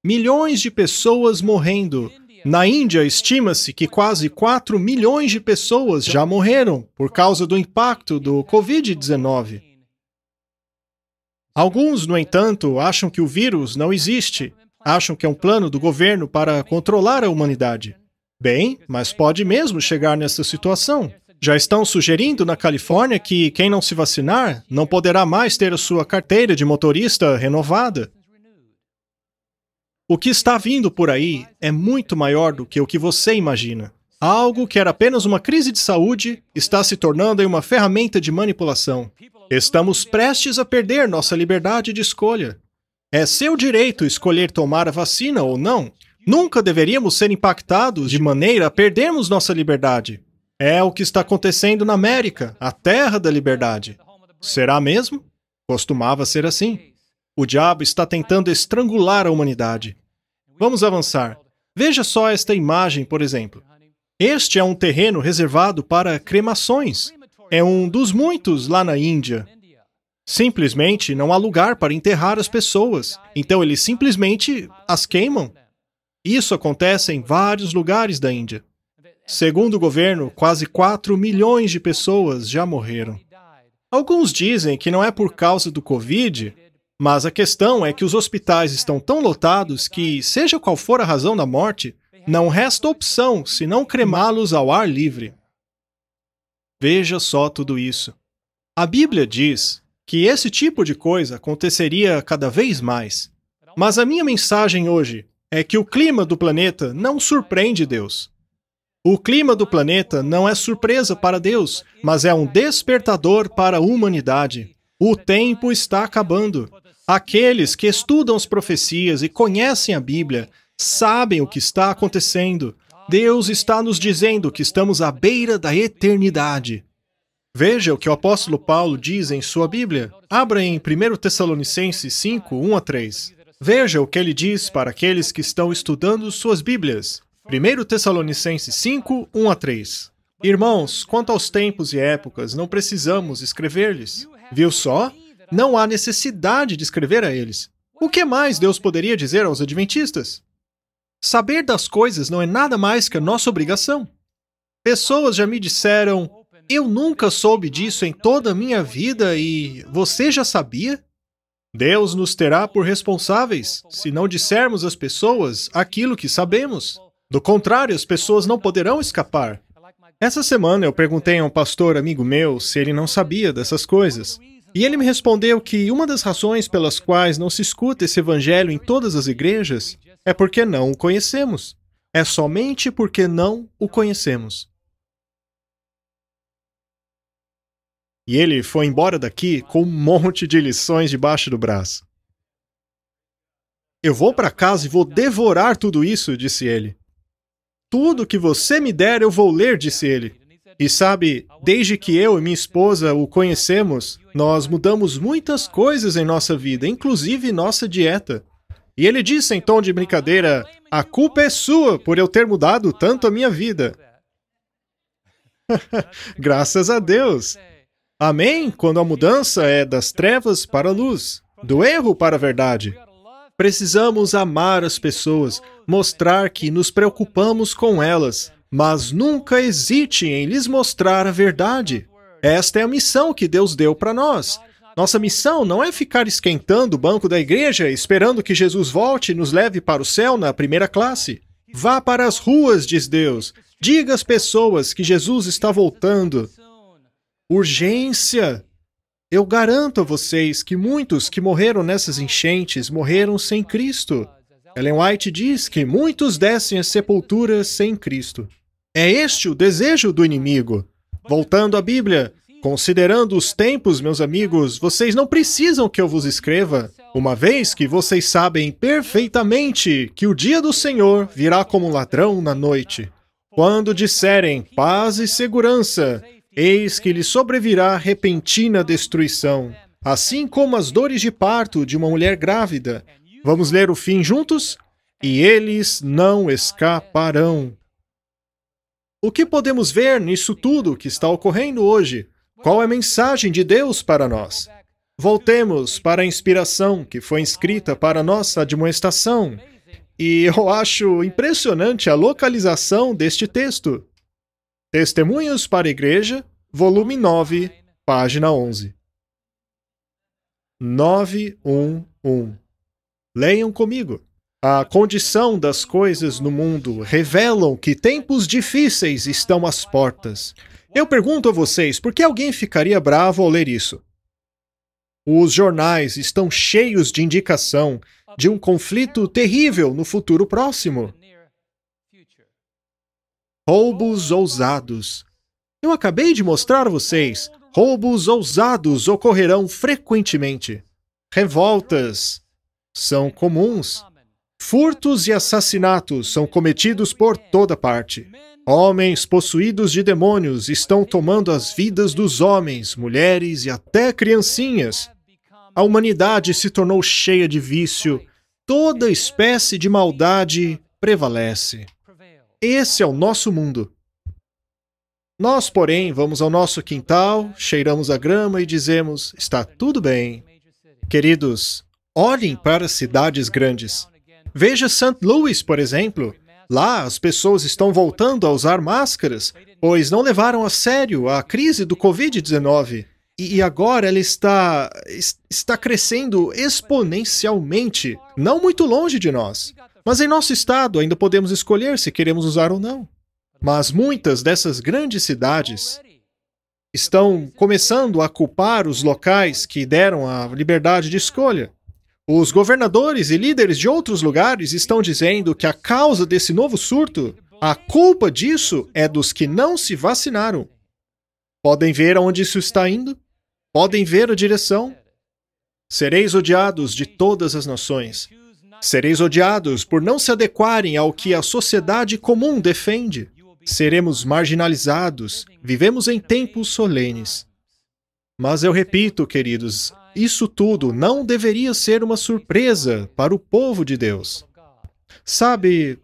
milhões de pessoas morrendo. Na Índia, estima-se que quase 4 milhões de pessoas já morreram por causa do impacto do Covid-19. Alguns, no entanto, acham que o vírus não existe, acham que é um plano do governo para controlar a humanidade. Bem, mas pode mesmo chegar nessa situação. Já estão sugerindo na Califórnia que quem não se vacinar não poderá mais ter a sua carteira de motorista renovada. O que está vindo por aí é muito maior do que o que você imagina. Algo que era apenas uma crise de saúde está se tornando em uma ferramenta de manipulação. Estamos prestes a perder nossa liberdade de escolha. É seu direito escolher tomar a vacina ou não. Nunca deveríamos ser impactados de maneira a perdermos nossa liberdade. É o que está acontecendo na América, a terra da liberdade. Será mesmo? Costumava ser assim. O diabo está tentando estrangular a humanidade. Vamos avançar. Veja só esta imagem, por exemplo. Este é um terreno reservado para cremações. É um dos muitos lá na Índia. Simplesmente não há lugar para enterrar as pessoas, então eles simplesmente as queimam. Isso acontece em vários lugares da Índia. Segundo o governo, quase 4 milhões de pessoas já morreram. Alguns dizem que não é por causa do Covid, mas a questão é que os hospitais estão tão lotados que, seja qual for a razão da morte, não resta opção senão cremá-los ao ar livre. Veja só tudo isso. A Bíblia diz que esse tipo de coisa aconteceria cada vez mais. Mas a minha mensagem hoje é que o clima do planeta não surpreende Deus. O clima do planeta não é surpresa para Deus, mas é um despertador para a humanidade. O tempo está acabando. Aqueles que estudam as profecias e conhecem a Bíblia sabem o que está acontecendo. Deus está nos dizendo que estamos à beira da eternidade. Veja o que o apóstolo Paulo diz em sua Bíblia. Abra em 1 Tessalonicenses 5, 1 a 3. Veja o que ele diz para aqueles que estão estudando suas Bíblias. 1 Tessalonicenses 5, 1 a 3. Irmãos, quanto aos tempos e épocas, não precisamos escrever-lhes. Viu só? não há necessidade de escrever a eles. O que mais Deus é? poderia dizer aos adventistas? Saber das coisas não é nada mais que a nossa obrigação. Pessoas já me disseram: Eu nunca soube disso em toda a minha vida e você já sabia? Deus nos terá por responsáveis se não dissermos às pessoas aquilo que sabemos. Do contrário, as pessoas não poderão escapar. Essa semana eu perguntei a um pastor amigo meu se ele não sabia dessas coisas. E ele me respondeu que uma das razões pelas quais não se escuta esse evangelho em todas as igrejas é porque não o conhecemos. É somente porque não o conhecemos. E ele foi embora daqui com um monte de lições debaixo do braço. Eu vou para casa e vou devorar tudo isso, disse ele. Tudo que você me der eu vou ler, disse ele. E sabe, desde que eu e minha esposa o conhecemos, nós mudamos muitas coisas em nossa vida, inclusive nossa dieta. E ele disse em tom de brincadeira: A culpa é sua por eu ter mudado tanto a minha vida. Graças a Deus. Amém? Quando a mudança é das trevas para a luz, do erro para a verdade. Precisamos amar as pessoas, mostrar que nos preocupamos com elas, mas nunca hesite em lhes mostrar a verdade. Esta é a missão que Deus deu para nós. Nossa missão não é ficar esquentando o banco da igreja esperando que Jesus volte e nos leve para o céu na primeira classe. Vá para as ruas, diz Deus. Diga às pessoas que Jesus está voltando. Urgência! Eu garanto a vocês que muitos que morreram nessas enchentes morreram sem Cristo. Ellen White diz que muitos descem as sepulturas sem Cristo. É este o desejo do inimigo. Voltando à Bíblia, considerando os tempos, meus amigos, vocês não precisam que eu vos escreva, uma vez que vocês sabem perfeitamente que o dia do Senhor virá como ladrão na noite. Quando disserem paz e segurança, eis que lhe sobrevirá repentina destruição, assim como as dores de parto de uma mulher grávida. Vamos ler o fim juntos? E eles não escaparão. O que podemos ver nisso tudo que está ocorrendo hoje? Qual é a mensagem de Deus para nós? Voltemos para a inspiração que foi inscrita para nossa admoestação. E eu acho impressionante a localização deste texto. Testemunhos para a Igreja, volume 9, página 11. 911. Leiam comigo a condição das coisas no mundo revelam que tempos difíceis estão às portas. Eu pergunto a vocês, por que alguém ficaria bravo ao ler isso? Os jornais estão cheios de indicação de um conflito terrível no futuro próximo. Roubos ousados. Eu acabei de mostrar a vocês. Roubos ousados ocorrerão frequentemente. Revoltas são comuns. Furtos e assassinatos são cometidos por toda parte. Homens possuídos de demônios estão tomando as vidas dos homens, mulheres e até criancinhas. A humanidade se tornou cheia de vício. Toda espécie de maldade prevalece. Esse é o nosso mundo. Nós, porém, vamos ao nosso quintal, cheiramos a grama e dizemos: está tudo bem. Queridos, olhem para as cidades grandes. Veja St. Louis, por exemplo. Lá, as pessoas estão voltando a usar máscaras, pois não levaram a sério a crise do Covid-19. E agora ela está, está crescendo exponencialmente, não muito longe de nós. Mas em nosso estado ainda podemos escolher se queremos usar ou não. Mas muitas dessas grandes cidades estão começando a culpar os locais que deram a liberdade de escolha. Os governadores e líderes de outros lugares estão dizendo que a causa desse novo surto, a culpa disso é dos que não se vacinaram. Podem ver aonde isso está indo? Podem ver a direção? Sereis odiados de todas as nações. Sereis odiados por não se adequarem ao que a sociedade comum defende. Seremos marginalizados. Vivemos em tempos solenes. Mas eu repito, queridos, isso tudo não deveria ser uma surpresa para o povo de Deus. Sabe,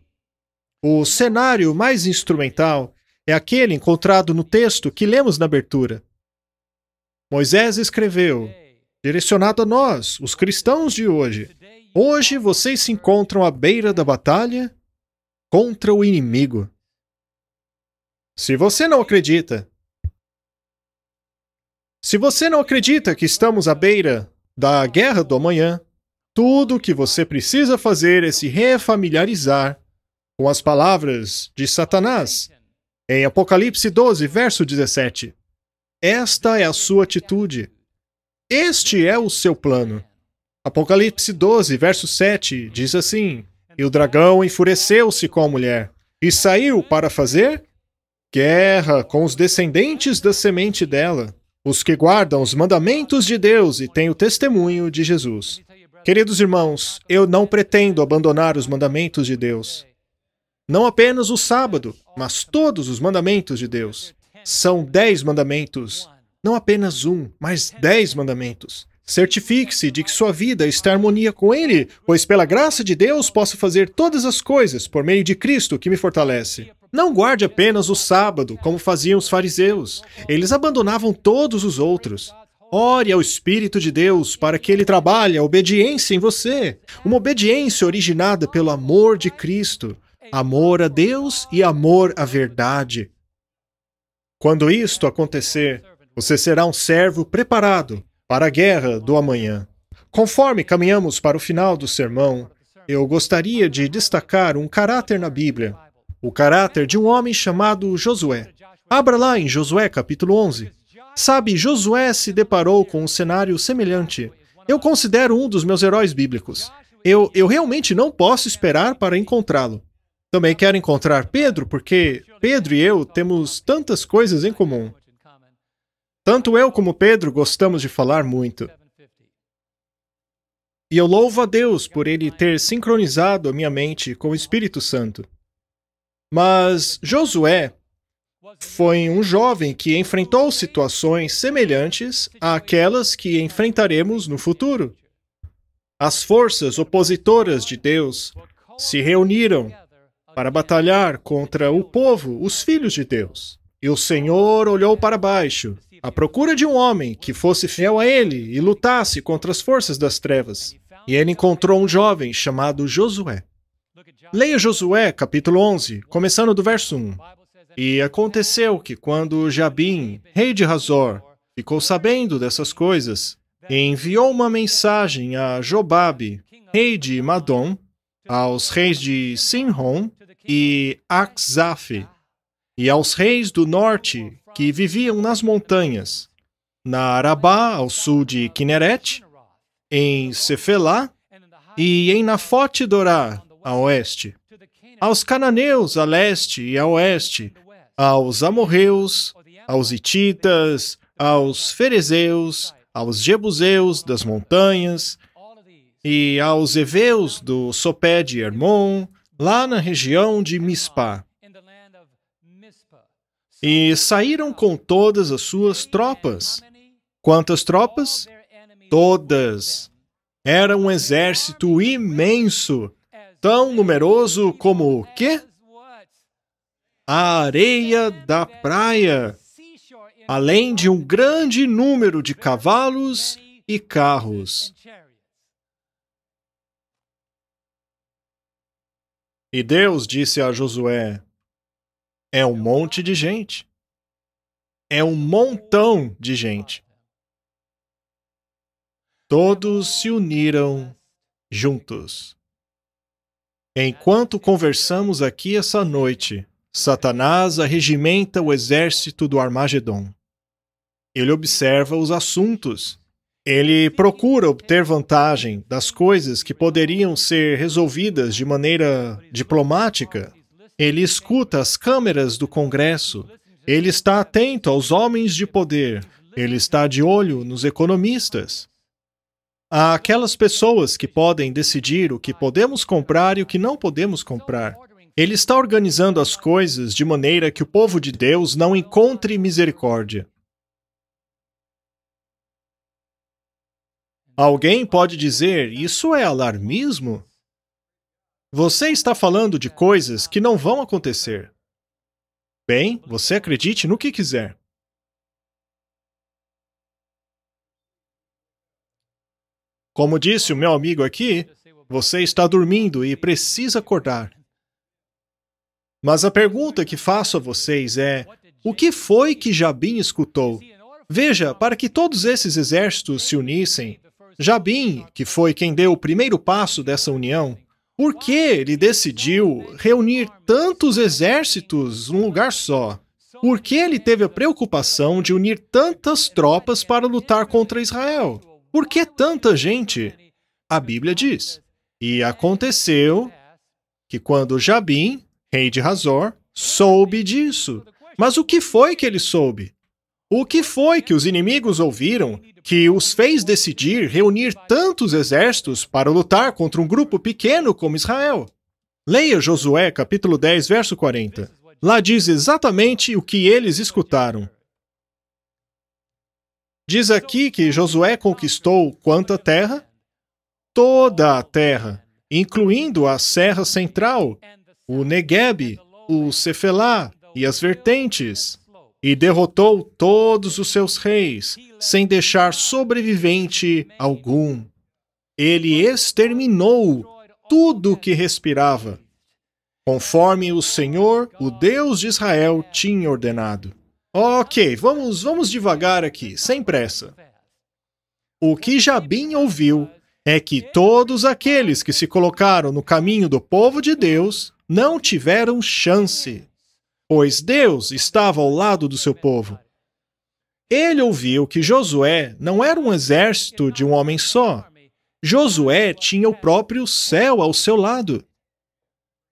o cenário mais instrumental é aquele encontrado no texto que lemos na abertura. Moisés escreveu, direcionado a nós, os cristãos de hoje: Hoje vocês se encontram à beira da batalha contra o inimigo. Se você não acredita se você não acredita que estamos à beira da guerra do amanhã, tudo o que você precisa fazer é se refamiliarizar com as palavras de Satanás em Apocalipse 12, verso 17. Esta é a sua atitude. Este é o seu plano. Apocalipse 12, verso 7 diz assim: E o dragão enfureceu-se com a mulher e saiu para fazer guerra com os descendentes da semente dela os que guardam os mandamentos de Deus e têm o testemunho de Jesus. Queridos irmãos, eu não pretendo abandonar os mandamentos de Deus. Não apenas o sábado, mas todos os mandamentos de Deus. São dez mandamentos. Não apenas um, mas dez mandamentos. Certifique-se de que sua vida está em harmonia com Ele, pois pela graça de Deus posso fazer todas as coisas por meio de Cristo que me fortalece. Não guarde apenas o sábado, como faziam os fariseus. Eles abandonavam todos os outros. Ore ao Espírito de Deus para que ele trabalhe a obediência em você. Uma obediência originada pelo amor de Cristo, amor a Deus e amor à verdade. Quando isto acontecer, você será um servo preparado para a guerra do amanhã. Conforme caminhamos para o final do sermão, eu gostaria de destacar um caráter na Bíblia o caráter de um homem chamado Josué. Abra lá em Josué capítulo 11. Sabe, Josué se deparou com um cenário semelhante. Eu considero um dos meus heróis bíblicos. Eu, eu realmente não posso esperar para encontrá-lo. Também quero encontrar Pedro, porque Pedro e eu temos tantas coisas em comum. Tanto eu como Pedro gostamos de falar muito. E eu louvo a Deus por ele ter sincronizado a minha mente com o Espírito Santo. Mas Josué foi um jovem que enfrentou situações semelhantes àquelas que enfrentaremos no futuro. As forças opositoras de Deus se reuniram para batalhar contra o povo, os filhos de Deus. E o Senhor olhou para baixo, à procura de um homem que fosse fiel a ele e lutasse contra as forças das trevas. E ele encontrou um jovem chamado Josué. Leia Josué, capítulo 11, começando do verso 1. E aconteceu que quando Jabim, rei de Hazor, ficou sabendo dessas coisas, enviou uma mensagem a Jobabe, rei de Madom, aos reis de Sinron e Axaf, e aos reis do norte que viviam nas montanhas, na Arabá, ao sul de Kineret, em Cefelá e em Nafote Dorá, a oeste, aos cananeus a leste e a oeste, aos amorreus, aos ititas, aos ferezeus, aos jebuseus das montanhas, e aos heveus do sopé de Hermon, lá na região de Mispá. E saíram com todas as suas tropas. Quantas tropas? Todas. Era um exército imenso tão numeroso como o quê? A areia da praia, além de um grande número de cavalos e carros. E Deus disse a Josué: É um monte de gente. É um montão de gente. Todos se uniram juntos. Enquanto conversamos aqui essa noite, Satanás arregimenta o exército do Armagedon. Ele observa os assuntos. Ele procura obter vantagem das coisas que poderiam ser resolvidas de maneira diplomática. Ele escuta as câmeras do Congresso. Ele está atento aos homens de poder. Ele está de olho nos economistas àquelas pessoas que podem decidir o que podemos comprar e o que não podemos comprar. Ele está organizando as coisas de maneira que o povo de Deus não encontre misericórdia. Alguém pode dizer: isso é alarmismo? Você está falando de coisas que não vão acontecer. Bem, você acredite no que quiser. Como disse o meu amigo aqui, você está dormindo e precisa acordar. Mas a pergunta que faço a vocês é: o que foi que Jabim escutou? Veja, para que todos esses exércitos se unissem, Jabim, que foi quem deu o primeiro passo dessa união, por que ele decidiu reunir tantos exércitos num lugar só? Por que ele teve a preocupação de unir tantas tropas para lutar contra Israel? Por que tanta gente? A Bíblia diz: E aconteceu que quando Jabim, rei de Razor, soube disso. Mas o que foi que ele soube? O que foi que os inimigos ouviram que os fez decidir reunir tantos exércitos para lutar contra um grupo pequeno como Israel? Leia Josué capítulo 10, verso 40. Lá diz exatamente o que eles escutaram. Diz aqui que Josué conquistou quanta terra? Toda a terra, incluindo a Serra Central, o Negueb, o Cefelá e as vertentes, e derrotou todos os seus reis, sem deixar sobrevivente algum. Ele exterminou tudo que respirava, conforme o Senhor, o Deus de Israel, tinha ordenado. Ok, vamos, vamos devagar aqui, sem pressa. O que Jabim ouviu é que todos aqueles que se colocaram no caminho do povo de Deus não tiveram chance, pois Deus estava ao lado do seu povo. Ele ouviu que Josué não era um exército de um homem só. Josué tinha o próprio céu ao seu lado.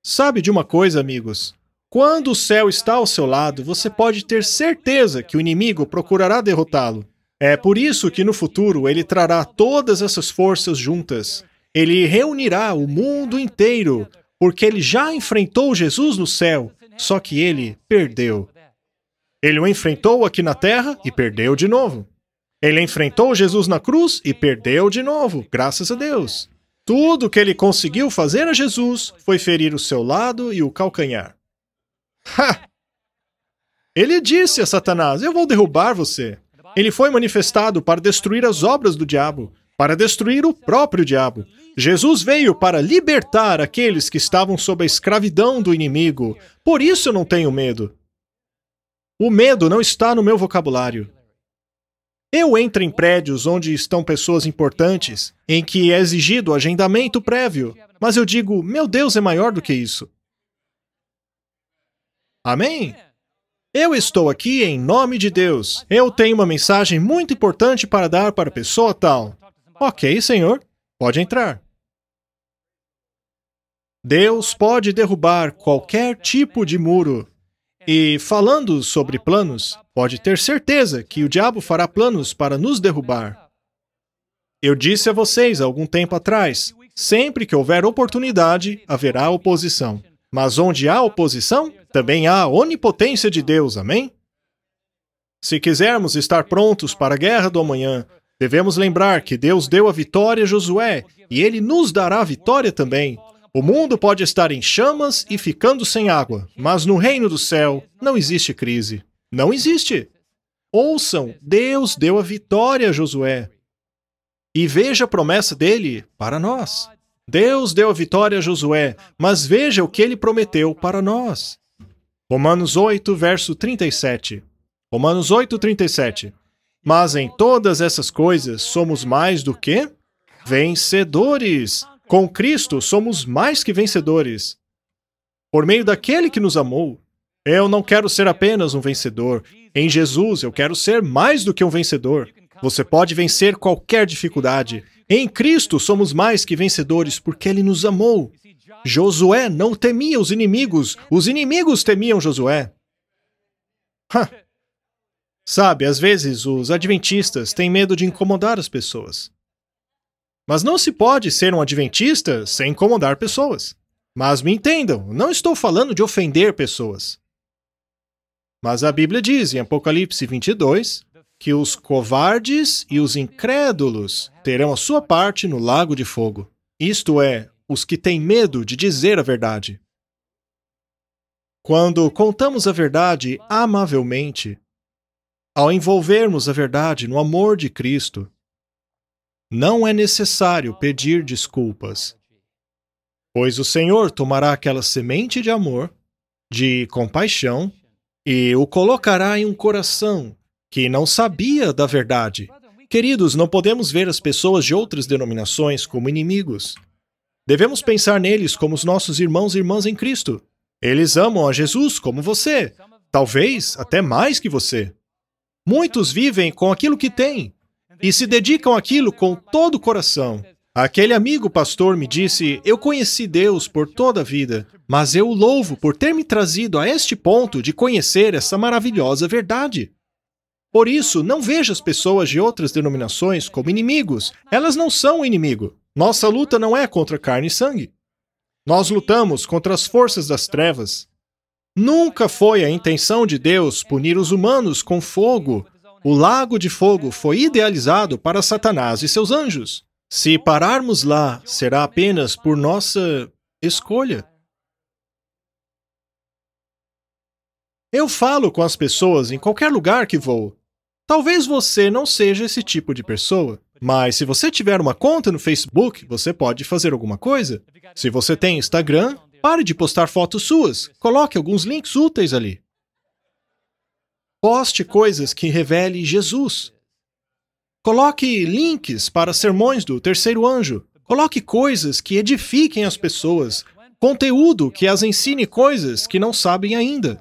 Sabe de uma coisa, amigos? Quando o céu está ao seu lado, você pode ter certeza que o inimigo procurará derrotá-lo. É por isso que no futuro ele trará todas essas forças juntas. Ele reunirá o mundo inteiro, porque ele já enfrentou Jesus no céu, só que ele perdeu. Ele o enfrentou aqui na terra e perdeu de novo. Ele enfrentou Jesus na cruz e perdeu de novo, graças a Deus. Tudo que ele conseguiu fazer a Jesus foi ferir o seu lado e o calcanhar. Ha! Ele disse a Satanás: Eu vou derrubar você. Ele foi manifestado para destruir as obras do diabo, para destruir o próprio diabo. Jesus veio para libertar aqueles que estavam sob a escravidão do inimigo. Por isso eu não tenho medo. O medo não está no meu vocabulário. Eu entro em prédios onde estão pessoas importantes, em que é exigido agendamento prévio, mas eu digo: meu Deus é maior do que isso. Amém? Eu estou aqui em nome de Deus. Eu tenho uma mensagem muito importante para dar para a pessoa tal. Ok, senhor, pode entrar. Deus pode derrubar qualquer tipo de muro. E falando sobre planos, pode ter certeza que o diabo fará planos para nos derrubar. Eu disse a vocês há algum tempo atrás: sempre que houver oportunidade, haverá oposição. Mas onde há oposição, também há a onipotência de Deus, amém? Se quisermos estar prontos para a guerra do amanhã, devemos lembrar que Deus deu a vitória a Josué e ele nos dará a vitória também. O mundo pode estar em chamas e ficando sem água, mas no reino do céu não existe crise. Não existe. Ouçam, Deus deu a vitória a Josué. E veja a promessa dele para nós. Deus deu a vitória a Josué, mas veja o que ele prometeu para nós. Romanos 8, verso 37. Romanos 8, 37. Mas em todas essas coisas somos mais do que vencedores. Com Cristo somos mais que vencedores. Por meio daquele que nos amou, eu não quero ser apenas um vencedor. Em Jesus, eu quero ser mais do que um vencedor. Você pode vencer qualquer dificuldade. Em Cristo somos mais que vencedores porque Ele nos amou. Josué não temia os inimigos, os inimigos temiam Josué. Ha. Sabe, às vezes os adventistas têm medo de incomodar as pessoas. Mas não se pode ser um adventista sem incomodar pessoas. Mas me entendam, não estou falando de ofender pessoas. Mas a Bíblia diz em Apocalipse 22 que os covardes e os incrédulos terão a sua parte no lago de fogo. Isto é, os que têm medo de dizer a verdade. Quando contamos a verdade amavelmente, ao envolvermos a verdade no amor de Cristo, não é necessário pedir desculpas, pois o Senhor tomará aquela semente de amor, de compaixão, e o colocará em um coração que não sabia da verdade. Queridos, não podemos ver as pessoas de outras denominações como inimigos. Devemos pensar neles como os nossos irmãos e irmãs em Cristo. Eles amam a Jesus como você, talvez até mais que você. Muitos vivem com aquilo que têm e se dedicam àquilo com todo o coração. Aquele amigo pastor me disse: Eu conheci Deus por toda a vida, mas eu o louvo por ter me trazido a este ponto de conhecer essa maravilhosa verdade. Por isso, não veja as pessoas de outras denominações como inimigos. Elas não são o inimigo. Nossa luta não é contra carne e sangue. Nós lutamos contra as forças das trevas. Nunca foi a intenção de Deus punir os humanos com fogo. O lago de fogo foi idealizado para Satanás e seus anjos. Se pararmos lá, será apenas por nossa escolha. Eu falo com as pessoas em qualquer lugar que vou. Talvez você não seja esse tipo de pessoa, mas se você tiver uma conta no Facebook, você pode fazer alguma coisa. Se você tem Instagram, pare de postar fotos suas, coloque alguns links úteis ali. Poste coisas que revele Jesus. Coloque links para sermões do terceiro anjo. Coloque coisas que edifiquem as pessoas, conteúdo que as ensine coisas que não sabem ainda.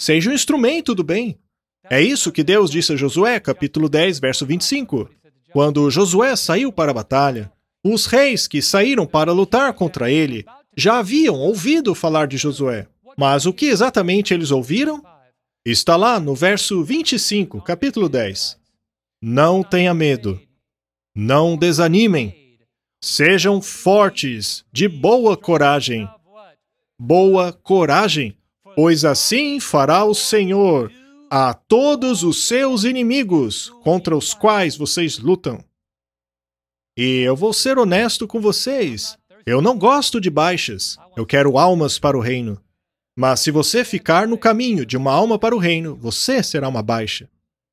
Seja um instrumento do bem. É isso que Deus disse a Josué, capítulo 10, verso 25. Quando Josué saiu para a batalha, os reis que saíram para lutar contra ele já haviam ouvido falar de Josué. Mas o que exatamente eles ouviram? Está lá no verso 25, capítulo 10. Não tenha medo. Não desanimem. Sejam fortes, de boa coragem. Boa coragem, pois assim fará o Senhor a todos os seus inimigos contra os quais vocês lutam. E eu vou ser honesto com vocês. Eu não gosto de baixas. Eu quero almas para o reino. Mas se você ficar no caminho de uma alma para o reino, você será uma baixa.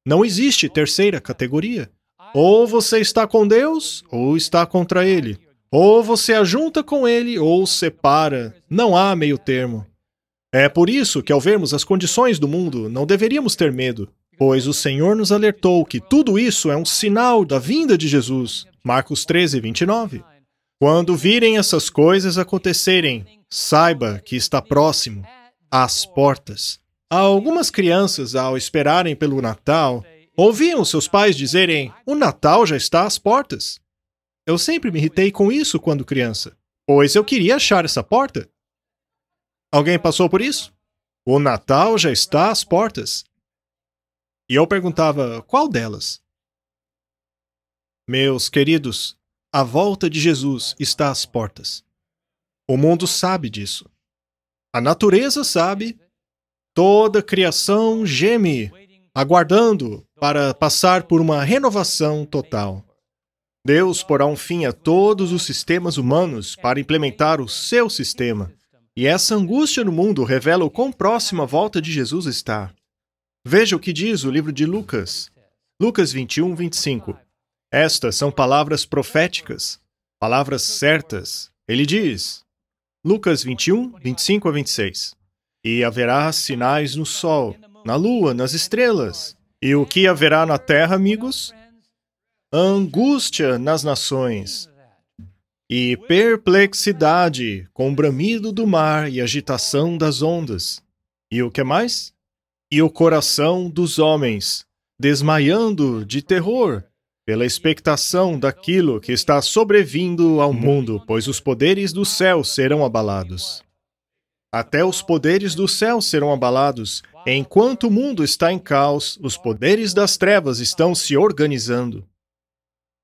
Não existe terceira categoria. Ou você está com Deus, ou está contra Ele. Ou você ajunta com Ele, ou separa. Não há meio termo. É por isso que, ao vermos as condições do mundo, não deveríamos ter medo, pois o Senhor nos alertou que tudo isso é um sinal da vinda de Jesus. Marcos 13, 29. Quando virem essas coisas acontecerem, saiba que está próximo, às portas. Algumas crianças, ao esperarem pelo Natal, ouviam seus pais dizerem: O Natal já está às portas. Eu sempre me irritei com isso quando criança, pois eu queria achar essa porta. Alguém passou por isso? O Natal já está às portas. E eu perguntava: qual delas? Meus queridos, a volta de Jesus está às portas. O mundo sabe disso. A natureza sabe. Toda criação geme, aguardando para passar por uma renovação total. Deus porá um fim a todos os sistemas humanos para implementar o seu sistema. E essa angústia no mundo revela o quão próximo a volta de Jesus está. Veja o que diz o livro de Lucas. Lucas 21, 25. Estas são palavras proféticas, palavras certas. Ele diz, Lucas 21, 25 a 26. E haverá sinais no sol, na lua, nas estrelas. E o que haverá na terra, amigos? angústia nas nações, e perplexidade com o bramido do mar e agitação das ondas. E o que mais? E o coração dos homens, desmaiando de terror pela expectação daquilo que está sobrevindo ao mundo, pois os poderes do céu serão abalados. Até os poderes do céu serão abalados. Enquanto o mundo está em caos, os poderes das trevas estão se organizando.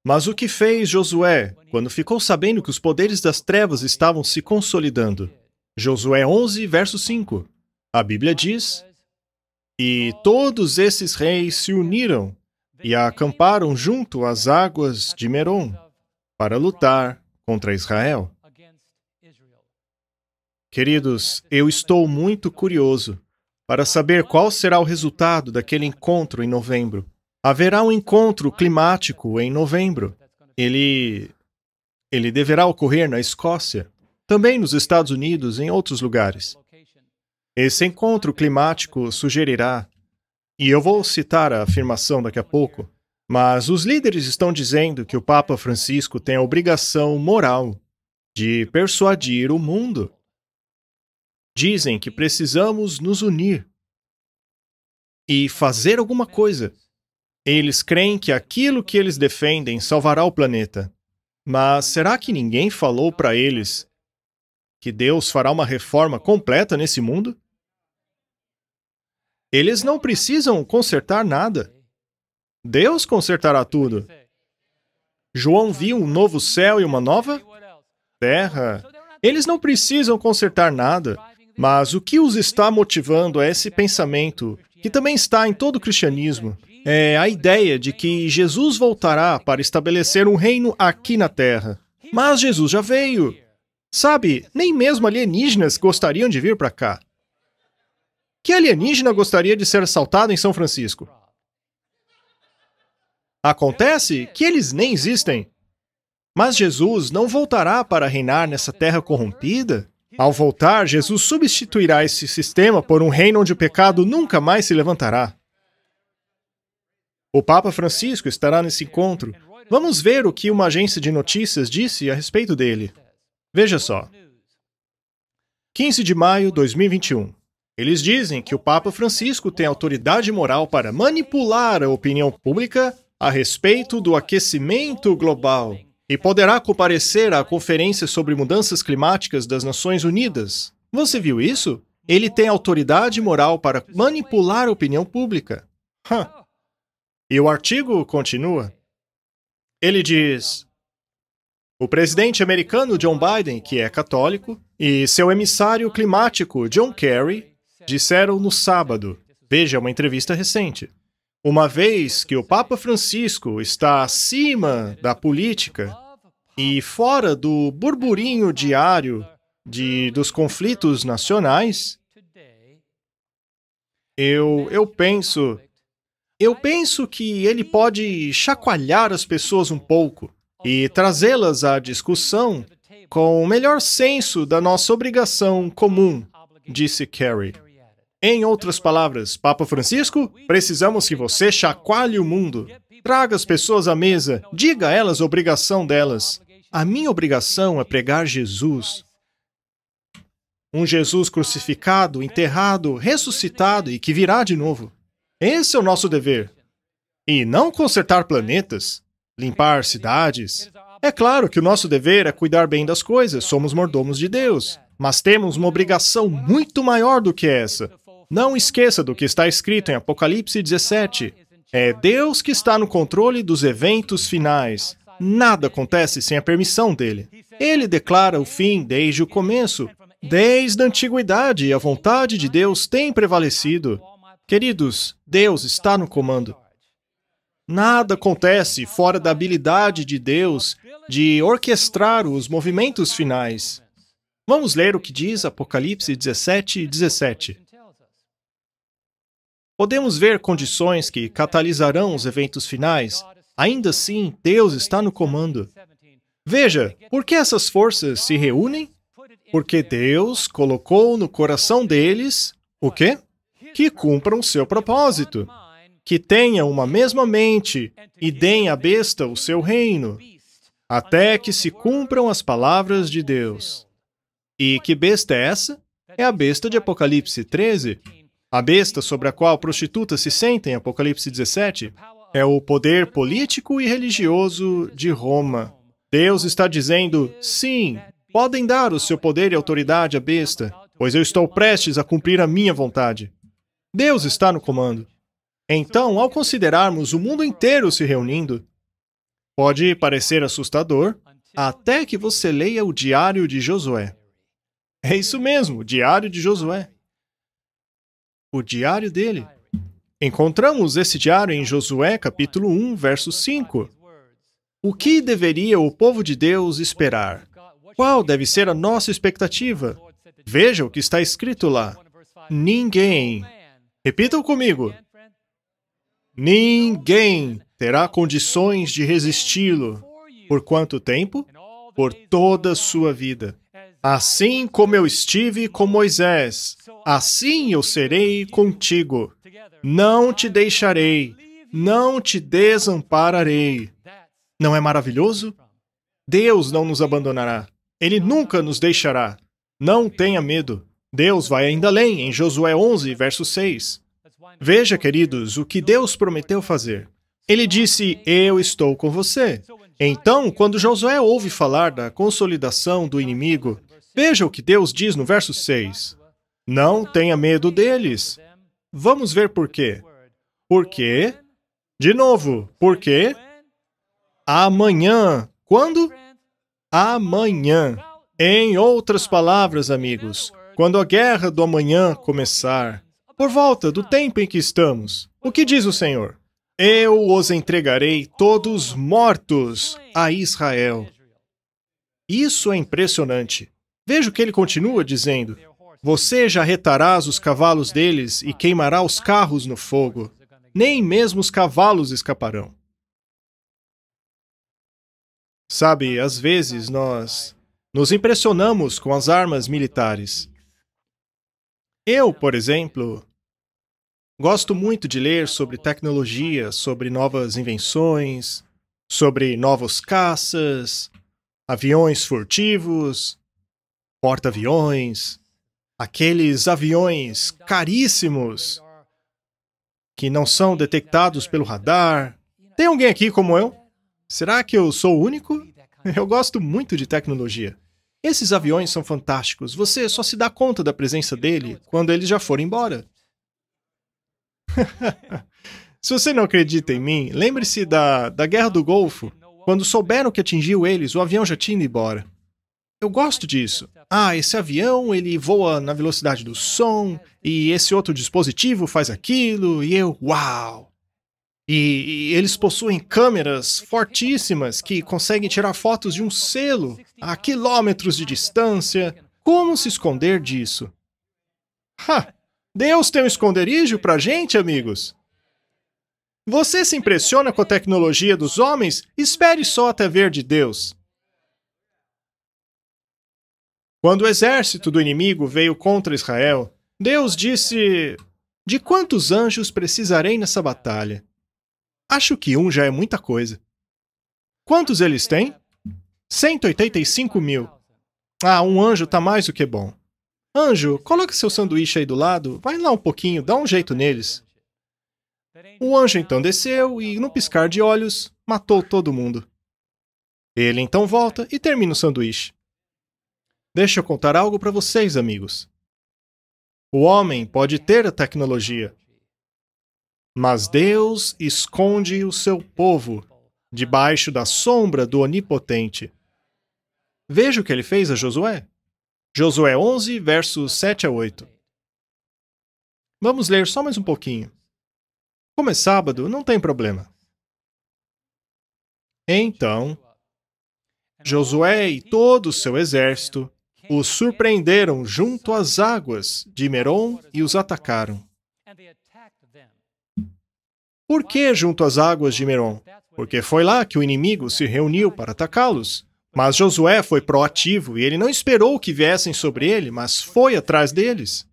Mas o que fez Josué quando ficou sabendo que os poderes das trevas estavam se consolidando? Josué 11, verso 5. A Bíblia diz: E todos esses reis se uniram e acamparam junto às águas de Merom para lutar contra Israel. Queridos, eu estou muito curioso para saber qual será o resultado daquele encontro em novembro. Haverá um encontro climático em novembro. Ele ele deverá ocorrer na Escócia, também nos Estados Unidos e em outros lugares. Esse encontro climático sugerirá, e eu vou citar a afirmação daqui a pouco, mas os líderes estão dizendo que o Papa Francisco tem a obrigação moral de persuadir o mundo. Dizem que precisamos nos unir e fazer alguma coisa eles creem que aquilo que eles defendem salvará o planeta. Mas será que ninguém falou para eles que Deus fará uma reforma completa nesse mundo? Eles não precisam consertar nada. Deus consertará tudo. João viu um novo céu e uma nova terra. Eles não precisam consertar nada. Mas o que os está motivando a é esse pensamento, que também está em todo o cristianismo, é a ideia de que Jesus voltará para estabelecer um reino aqui na Terra. Mas Jesus já veio. Sabe, nem mesmo alienígenas gostariam de vir para cá. Que alienígena gostaria de ser assaltado em São Francisco? Acontece que eles nem existem. Mas Jesus não voltará para reinar nessa terra corrompida? Ao voltar, Jesus substituirá esse sistema por um reino onde o pecado nunca mais se levantará. O Papa Francisco estará nesse encontro. Vamos ver o que uma agência de notícias disse a respeito dele. Veja só. 15 de maio de 2021. Eles dizem que o Papa Francisco tem autoridade moral para manipular a opinião pública a respeito do aquecimento global e poderá comparecer à Conferência sobre Mudanças Climáticas das Nações Unidas. Você viu isso? Ele tem autoridade moral para manipular a opinião pública. Huh. E o artigo continua. Ele diz: O presidente americano John Biden, que é católico, e seu emissário climático John Kerry disseram no sábado, veja uma entrevista recente, uma vez que o Papa Francisco está acima da política e fora do burburinho diário de, dos conflitos nacionais, eu, eu penso eu penso que ele pode chacoalhar as pessoas um pouco e trazê-las à discussão com o melhor senso da nossa obrigação comum, disse Carey. Em outras palavras, Papa Francisco, precisamos que você chacoalhe o mundo. Traga as pessoas à mesa, diga a elas a obrigação delas. A minha obrigação é pregar Jesus. Um Jesus crucificado, enterrado, ressuscitado e que virá de novo. Esse é o nosso dever. E não consertar planetas, limpar cidades. É claro que o nosso dever é cuidar bem das coisas, somos mordomos de Deus. Mas temos uma obrigação muito maior do que essa. Não esqueça do que está escrito em Apocalipse 17. É Deus que está no controle dos eventos finais. Nada acontece sem a permissão dele. Ele declara o fim desde o começo. Desde a antiguidade, a vontade de Deus tem prevalecido. Queridos, Deus está no comando. Nada acontece fora da habilidade de Deus de orquestrar os movimentos finais. Vamos ler o que diz Apocalipse 17, 17. Podemos ver condições que catalisarão os eventos finais. Ainda assim, Deus está no comando. Veja, por que essas forças se reúnem? Porque Deus colocou no coração deles o quê? que cumpram seu propósito, que tenham uma mesma mente e deem à besta o seu reino, até que se cumpram as palavras de Deus. E que besta é essa? É a besta de Apocalipse 13, a besta sobre a qual prostitutas se sentem, Apocalipse 17, é o poder político e religioso de Roma. Deus está dizendo: sim, podem dar o seu poder e autoridade à besta, pois eu estou prestes a cumprir a minha vontade. Deus está no comando. Então, ao considerarmos o mundo inteiro se reunindo, pode parecer assustador até que você leia o Diário de Josué. É isso mesmo, o Diário de Josué. O diário dele. Encontramos esse diário em Josué, capítulo 1, verso 5. O que deveria o povo de Deus esperar? Qual deve ser a nossa expectativa? Veja o que está escrito lá. Ninguém Repitam comigo. Ninguém terá condições de resisti-lo. Por quanto tempo? Por toda a sua vida. Assim como eu estive com Moisés, assim eu serei contigo. Não te deixarei, não te desampararei. Não é maravilhoso? Deus não nos abandonará. Ele nunca nos deixará. Não tenha medo. Deus vai ainda além, em Josué 11, verso 6. Veja, queridos, o que Deus prometeu fazer. Ele disse: Eu estou com você. Então, quando Josué ouve falar da consolidação do inimigo, veja o que Deus diz no verso 6. Não tenha medo deles. Vamos ver por quê. Por quê? De novo, por quê? Amanhã. Quando? Amanhã. Em outras palavras, amigos, quando a guerra do amanhã começar, por volta do tempo em que estamos, o que diz o Senhor? Eu os entregarei todos mortos a Israel. Isso é impressionante. Veja o que ele continua dizendo. Você jarretarás os cavalos deles e queimará os carros no fogo. Nem mesmo os cavalos escaparão. Sabe, às vezes nós nos impressionamos com as armas militares. Eu, por exemplo, gosto muito de ler sobre tecnologia, sobre novas invenções, sobre novos caças, aviões furtivos, porta-aviões, aqueles aviões caríssimos que não são detectados pelo radar. Tem alguém aqui como eu? Será que eu sou o único? Eu gosto muito de tecnologia. Esses aviões são fantásticos. Você só se dá conta da presença dele quando eles já foram embora. se você não acredita em mim, lembre-se da, da Guerra do Golfo. Quando souberam que atingiu eles, o avião já tinha ido embora. Eu gosto disso. Ah, esse avião, ele voa na velocidade do som, e esse outro dispositivo faz aquilo, e eu, uau! E, e, eles possuem câmeras fortíssimas que conseguem tirar fotos de um selo a quilômetros de distância. Como se esconder disso? Ha! Deus tem um esconderijo pra gente, amigos? Você se impressiona com a tecnologia dos homens? Espere só até ver de Deus. Quando o exército do inimigo veio contra Israel, Deus disse: De quantos anjos precisarei nessa batalha? Acho que um já é muita coisa. Quantos eles têm? 185 mil. Ah, um anjo tá mais do que bom. Anjo, coloca seu sanduíche aí do lado, vai lá um pouquinho, dá um jeito neles. O anjo então desceu e, no piscar de olhos, matou todo mundo. Ele então volta e termina o sanduíche. Deixa eu contar algo para vocês, amigos. O homem pode ter a tecnologia, mas Deus esconde o seu povo debaixo da sombra do Onipotente. Veja o que ele fez a Josué. Josué 11, versos 7 a 8. Vamos ler só mais um pouquinho. Como é sábado, não tem problema. Então, Josué e todo o seu exército os surpreenderam junto às águas de Merom e os atacaram. Por que junto às águas de Meron? Porque foi lá que o inimigo se reuniu para atacá-los. Mas Josué foi proativo e ele não esperou que viessem sobre ele, mas foi atrás deles.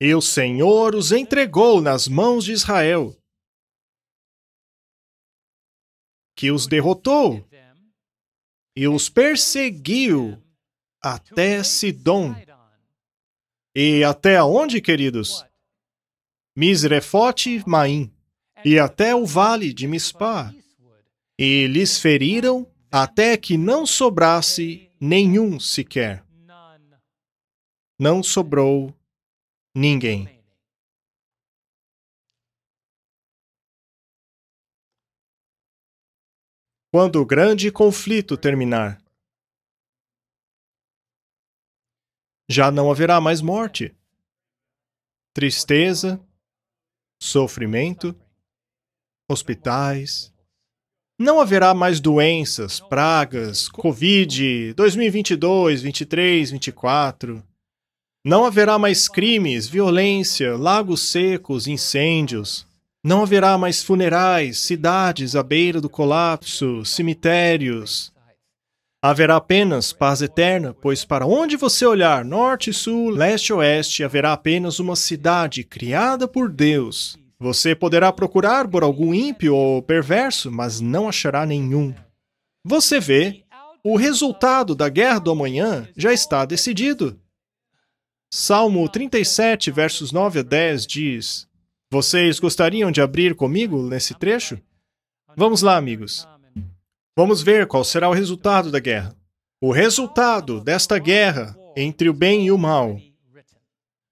E o Senhor os entregou nas mãos de Israel, que os derrotou e os perseguiu até Sidom. E até onde, queridos? Misrefote Maim, e até o vale de Mispá, e lhes feriram até que não sobrasse nenhum sequer. Não sobrou ninguém. Quando o grande conflito terminar, já não haverá mais morte, tristeza, sofrimento, hospitais. Não haverá mais doenças, pragas, Covid, 2022, 23, 24. Não haverá mais crimes, violência, lagos secos, incêndios. Não haverá mais funerais, cidades à beira do colapso, cemitérios. Haverá apenas paz eterna, pois para onde você olhar, norte, sul, leste, oeste, haverá apenas uma cidade criada por Deus. Você poderá procurar por algum ímpio ou perverso, mas não achará nenhum. Você vê, o resultado da guerra do amanhã já está decidido. Salmo 37, versos 9 a 10 diz: Vocês gostariam de abrir comigo nesse trecho? Vamos lá, amigos. Vamos ver qual será o resultado da guerra. O resultado desta guerra entre o bem e o mal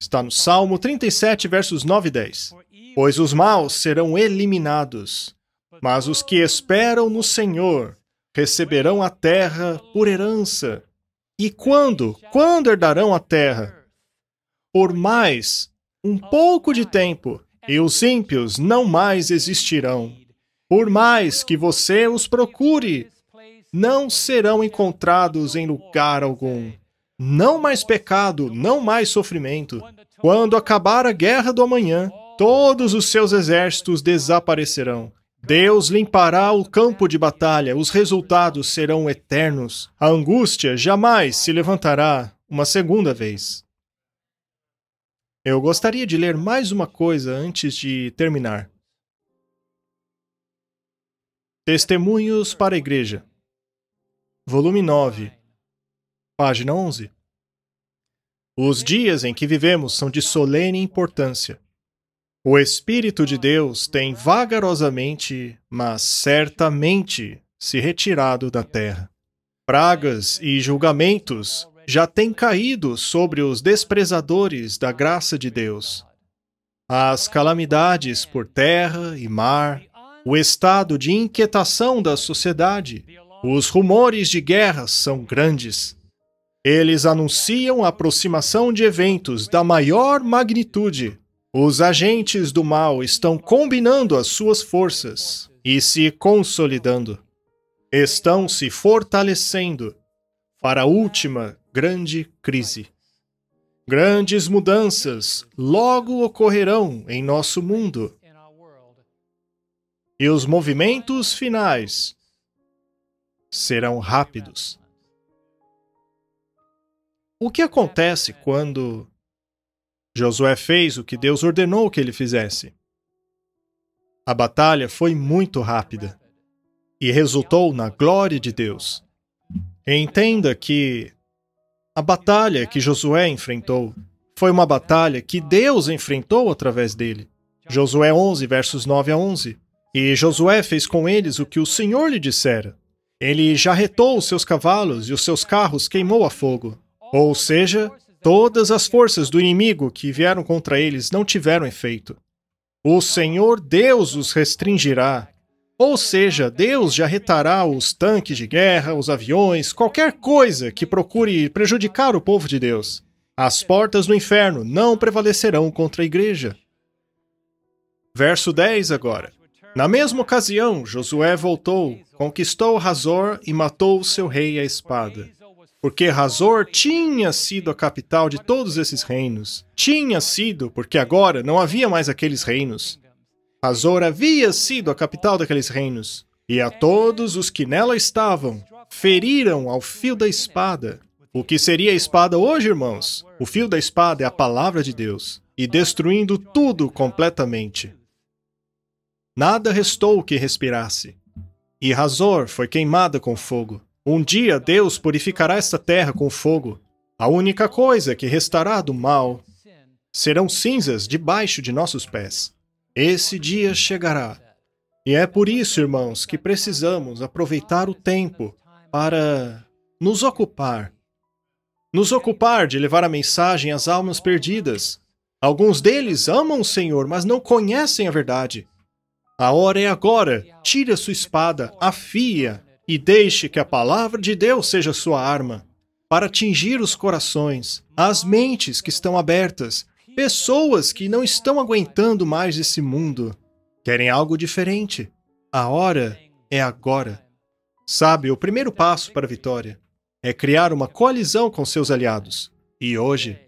está no Salmo 37, versos 9 e 10. Pois os maus serão eliminados, mas os que esperam no Senhor receberão a terra por herança. E quando? Quando herdarão a terra? Por mais um pouco de tempo, e os ímpios não mais existirão. Por mais que você os procure, não serão encontrados em lugar algum. Não mais pecado, não mais sofrimento. Quando acabar a guerra do amanhã, todos os seus exércitos desaparecerão. Deus limpará o campo de batalha, os resultados serão eternos. A angústia jamais se levantará uma segunda vez. Eu gostaria de ler mais uma coisa antes de terminar. Testemunhos para a Igreja, volume 9, página 11. Os dias em que vivemos são de solene importância. O Espírito de Deus tem vagarosamente, mas certamente, se retirado da terra. Pragas e julgamentos já têm caído sobre os desprezadores da graça de Deus. As calamidades por terra e mar, o estado de inquietação da sociedade. Os rumores de guerras são grandes. Eles anunciam a aproximação de eventos da maior magnitude. Os agentes do mal estão combinando as suas forças e se consolidando. Estão se fortalecendo para a última grande crise. Grandes mudanças logo ocorrerão em nosso mundo e os movimentos finais serão rápidos. O que acontece quando Josué fez o que Deus ordenou que ele fizesse? A batalha foi muito rápida e resultou na glória de Deus. Entenda que a batalha que Josué enfrentou foi uma batalha que Deus enfrentou através dele. Josué 11, versos 9 a 11. E Josué fez com eles o que o Senhor lhe dissera. Ele jarretou os seus cavalos e os seus carros queimou a fogo. Ou seja, todas as forças do inimigo que vieram contra eles não tiveram efeito. O Senhor Deus os restringirá. Ou seja, Deus jarretará os tanques de guerra, os aviões, qualquer coisa que procure prejudicar o povo de Deus. As portas do inferno não prevalecerão contra a igreja. Verso 10 agora. Na mesma ocasião, Josué voltou, conquistou Razor e matou seu rei à espada. Porque Razor tinha sido a capital de todos esses reinos. Tinha sido, porque agora não havia mais aqueles reinos. Razor havia sido a capital daqueles reinos. E a todos os que nela estavam, feriram ao fio da espada. O que seria a espada hoje, irmãos? O fio da espada é a palavra de Deus, e destruindo tudo completamente. Nada restou que respirasse. E Razor foi queimada com fogo. Um dia Deus purificará esta terra com fogo. A única coisa que restará do mal serão cinzas debaixo de nossos pés. Esse dia chegará. E é por isso, irmãos, que precisamos aproveitar o tempo para nos ocupar. Nos ocupar de levar a mensagem às almas perdidas. Alguns deles amam o Senhor, mas não conhecem a verdade. A hora é agora. Tire a sua espada, afia e deixe que a palavra de Deus seja sua arma para atingir os corações, as mentes que estão abertas, pessoas que não estão aguentando mais esse mundo. Querem algo diferente. A hora é agora. Sabe, o primeiro passo para a vitória é criar uma coalizão com seus aliados. E hoje,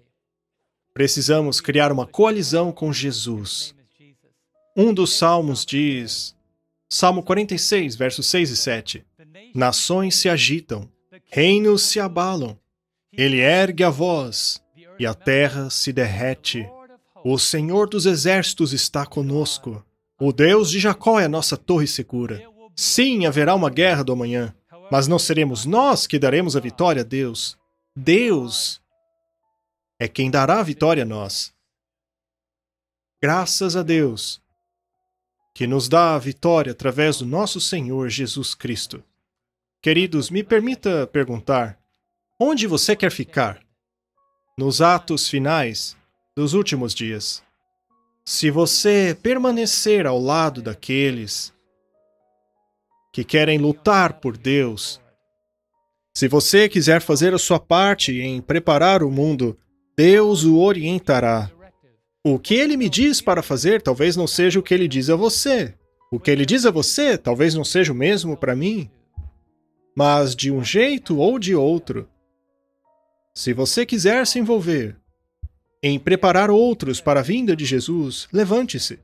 precisamos criar uma coalizão com Jesus. Um dos salmos diz, Salmo 46, versos 6 e 7, Nações se agitam, reinos se abalam, ele ergue a voz e a terra se derrete. O Senhor dos exércitos está conosco. O Deus de Jacó é a nossa torre segura. Sim, haverá uma guerra do amanhã, mas não seremos nós que daremos a vitória a Deus. Deus é quem dará a vitória a nós. Graças a Deus que nos dá a vitória através do nosso Senhor Jesus Cristo. Queridos, me permita perguntar: onde você quer ficar? Nos atos finais dos últimos dias. Se você permanecer ao lado daqueles que querem lutar por Deus, se você quiser fazer a sua parte em preparar o mundo, Deus o orientará. O que ele me diz para fazer talvez não seja o que ele diz a você. O que ele diz a você talvez não seja o mesmo para mim. Mas de um jeito ou de outro, se você quiser se envolver em preparar outros para a vinda de Jesus, levante-se.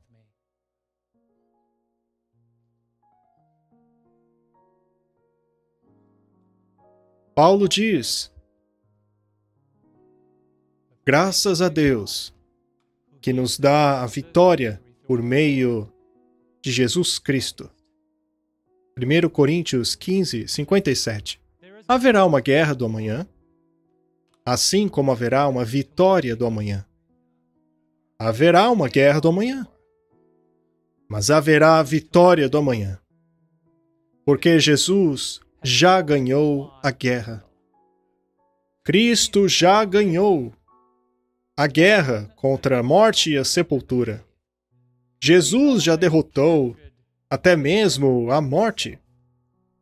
Paulo diz: Graças a Deus que nos dá a vitória por meio de Jesus Cristo. 1 Coríntios 15, 57. Haverá uma guerra do amanhã, assim como haverá uma vitória do amanhã. Haverá uma guerra do amanhã, mas haverá a vitória do amanhã. Porque Jesus já ganhou a guerra. Cristo já ganhou a guerra contra a morte e a sepultura. Jesus já derrotou até mesmo a morte.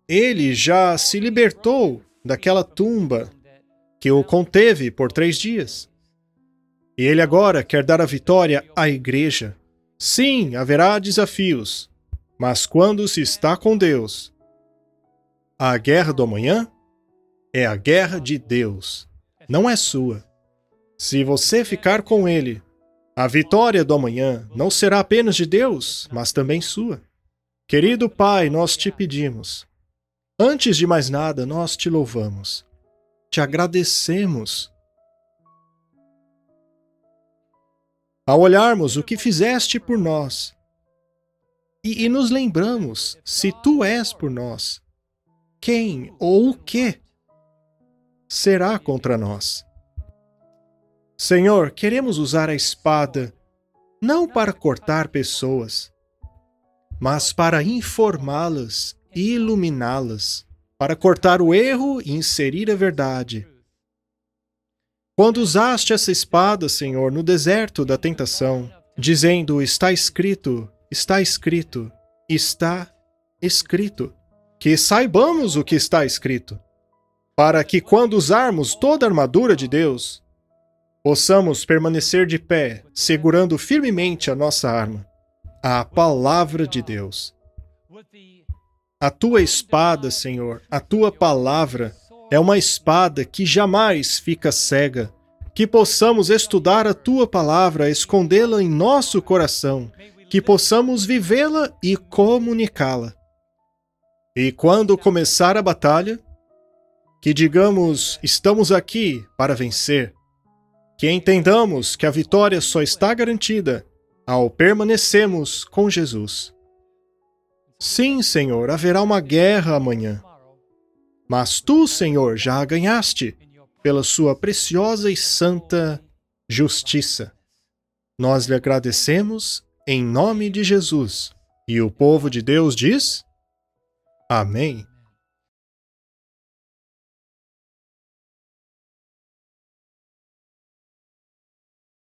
Ele já se libertou daquela tumba que o conteve por três dias. E ele agora quer dar a vitória à igreja. Sim, haverá desafios, mas quando se está com Deus, a guerra do amanhã é a guerra de Deus, não é sua se você ficar com ele. A vitória do amanhã não será apenas de Deus, mas também sua. Querido Pai, nós te pedimos. Antes de mais nada, nós te louvamos. Te agradecemos. Ao olharmos o que fizeste por nós, e, e nos lembramos se tu és por nós, quem ou o que será contra nós? Senhor, queremos usar a espada não para cortar pessoas, mas para informá-las e iluminá-las, para cortar o erro e inserir a verdade. Quando usaste essa espada, Senhor, no deserto da tentação, dizendo: Está escrito, está escrito, está escrito, que saibamos o que está escrito, para que quando usarmos toda a armadura de Deus, possamos permanecer de pé, segurando firmemente a nossa arma, a palavra de Deus. A tua espada, Senhor, a tua palavra é uma espada que jamais fica cega. Que possamos estudar a tua palavra, escondê-la em nosso coração, que possamos vivê-la e comunicá-la. E quando começar a batalha, que digamos: estamos aqui para vencer que entendamos que a vitória só está garantida ao permanecermos com Jesus. Sim, Senhor, haverá uma guerra amanhã. Mas tu, Senhor, já a ganhaste pela sua preciosa e santa justiça. Nós lhe agradecemos em nome de Jesus. E o povo de Deus diz: Amém.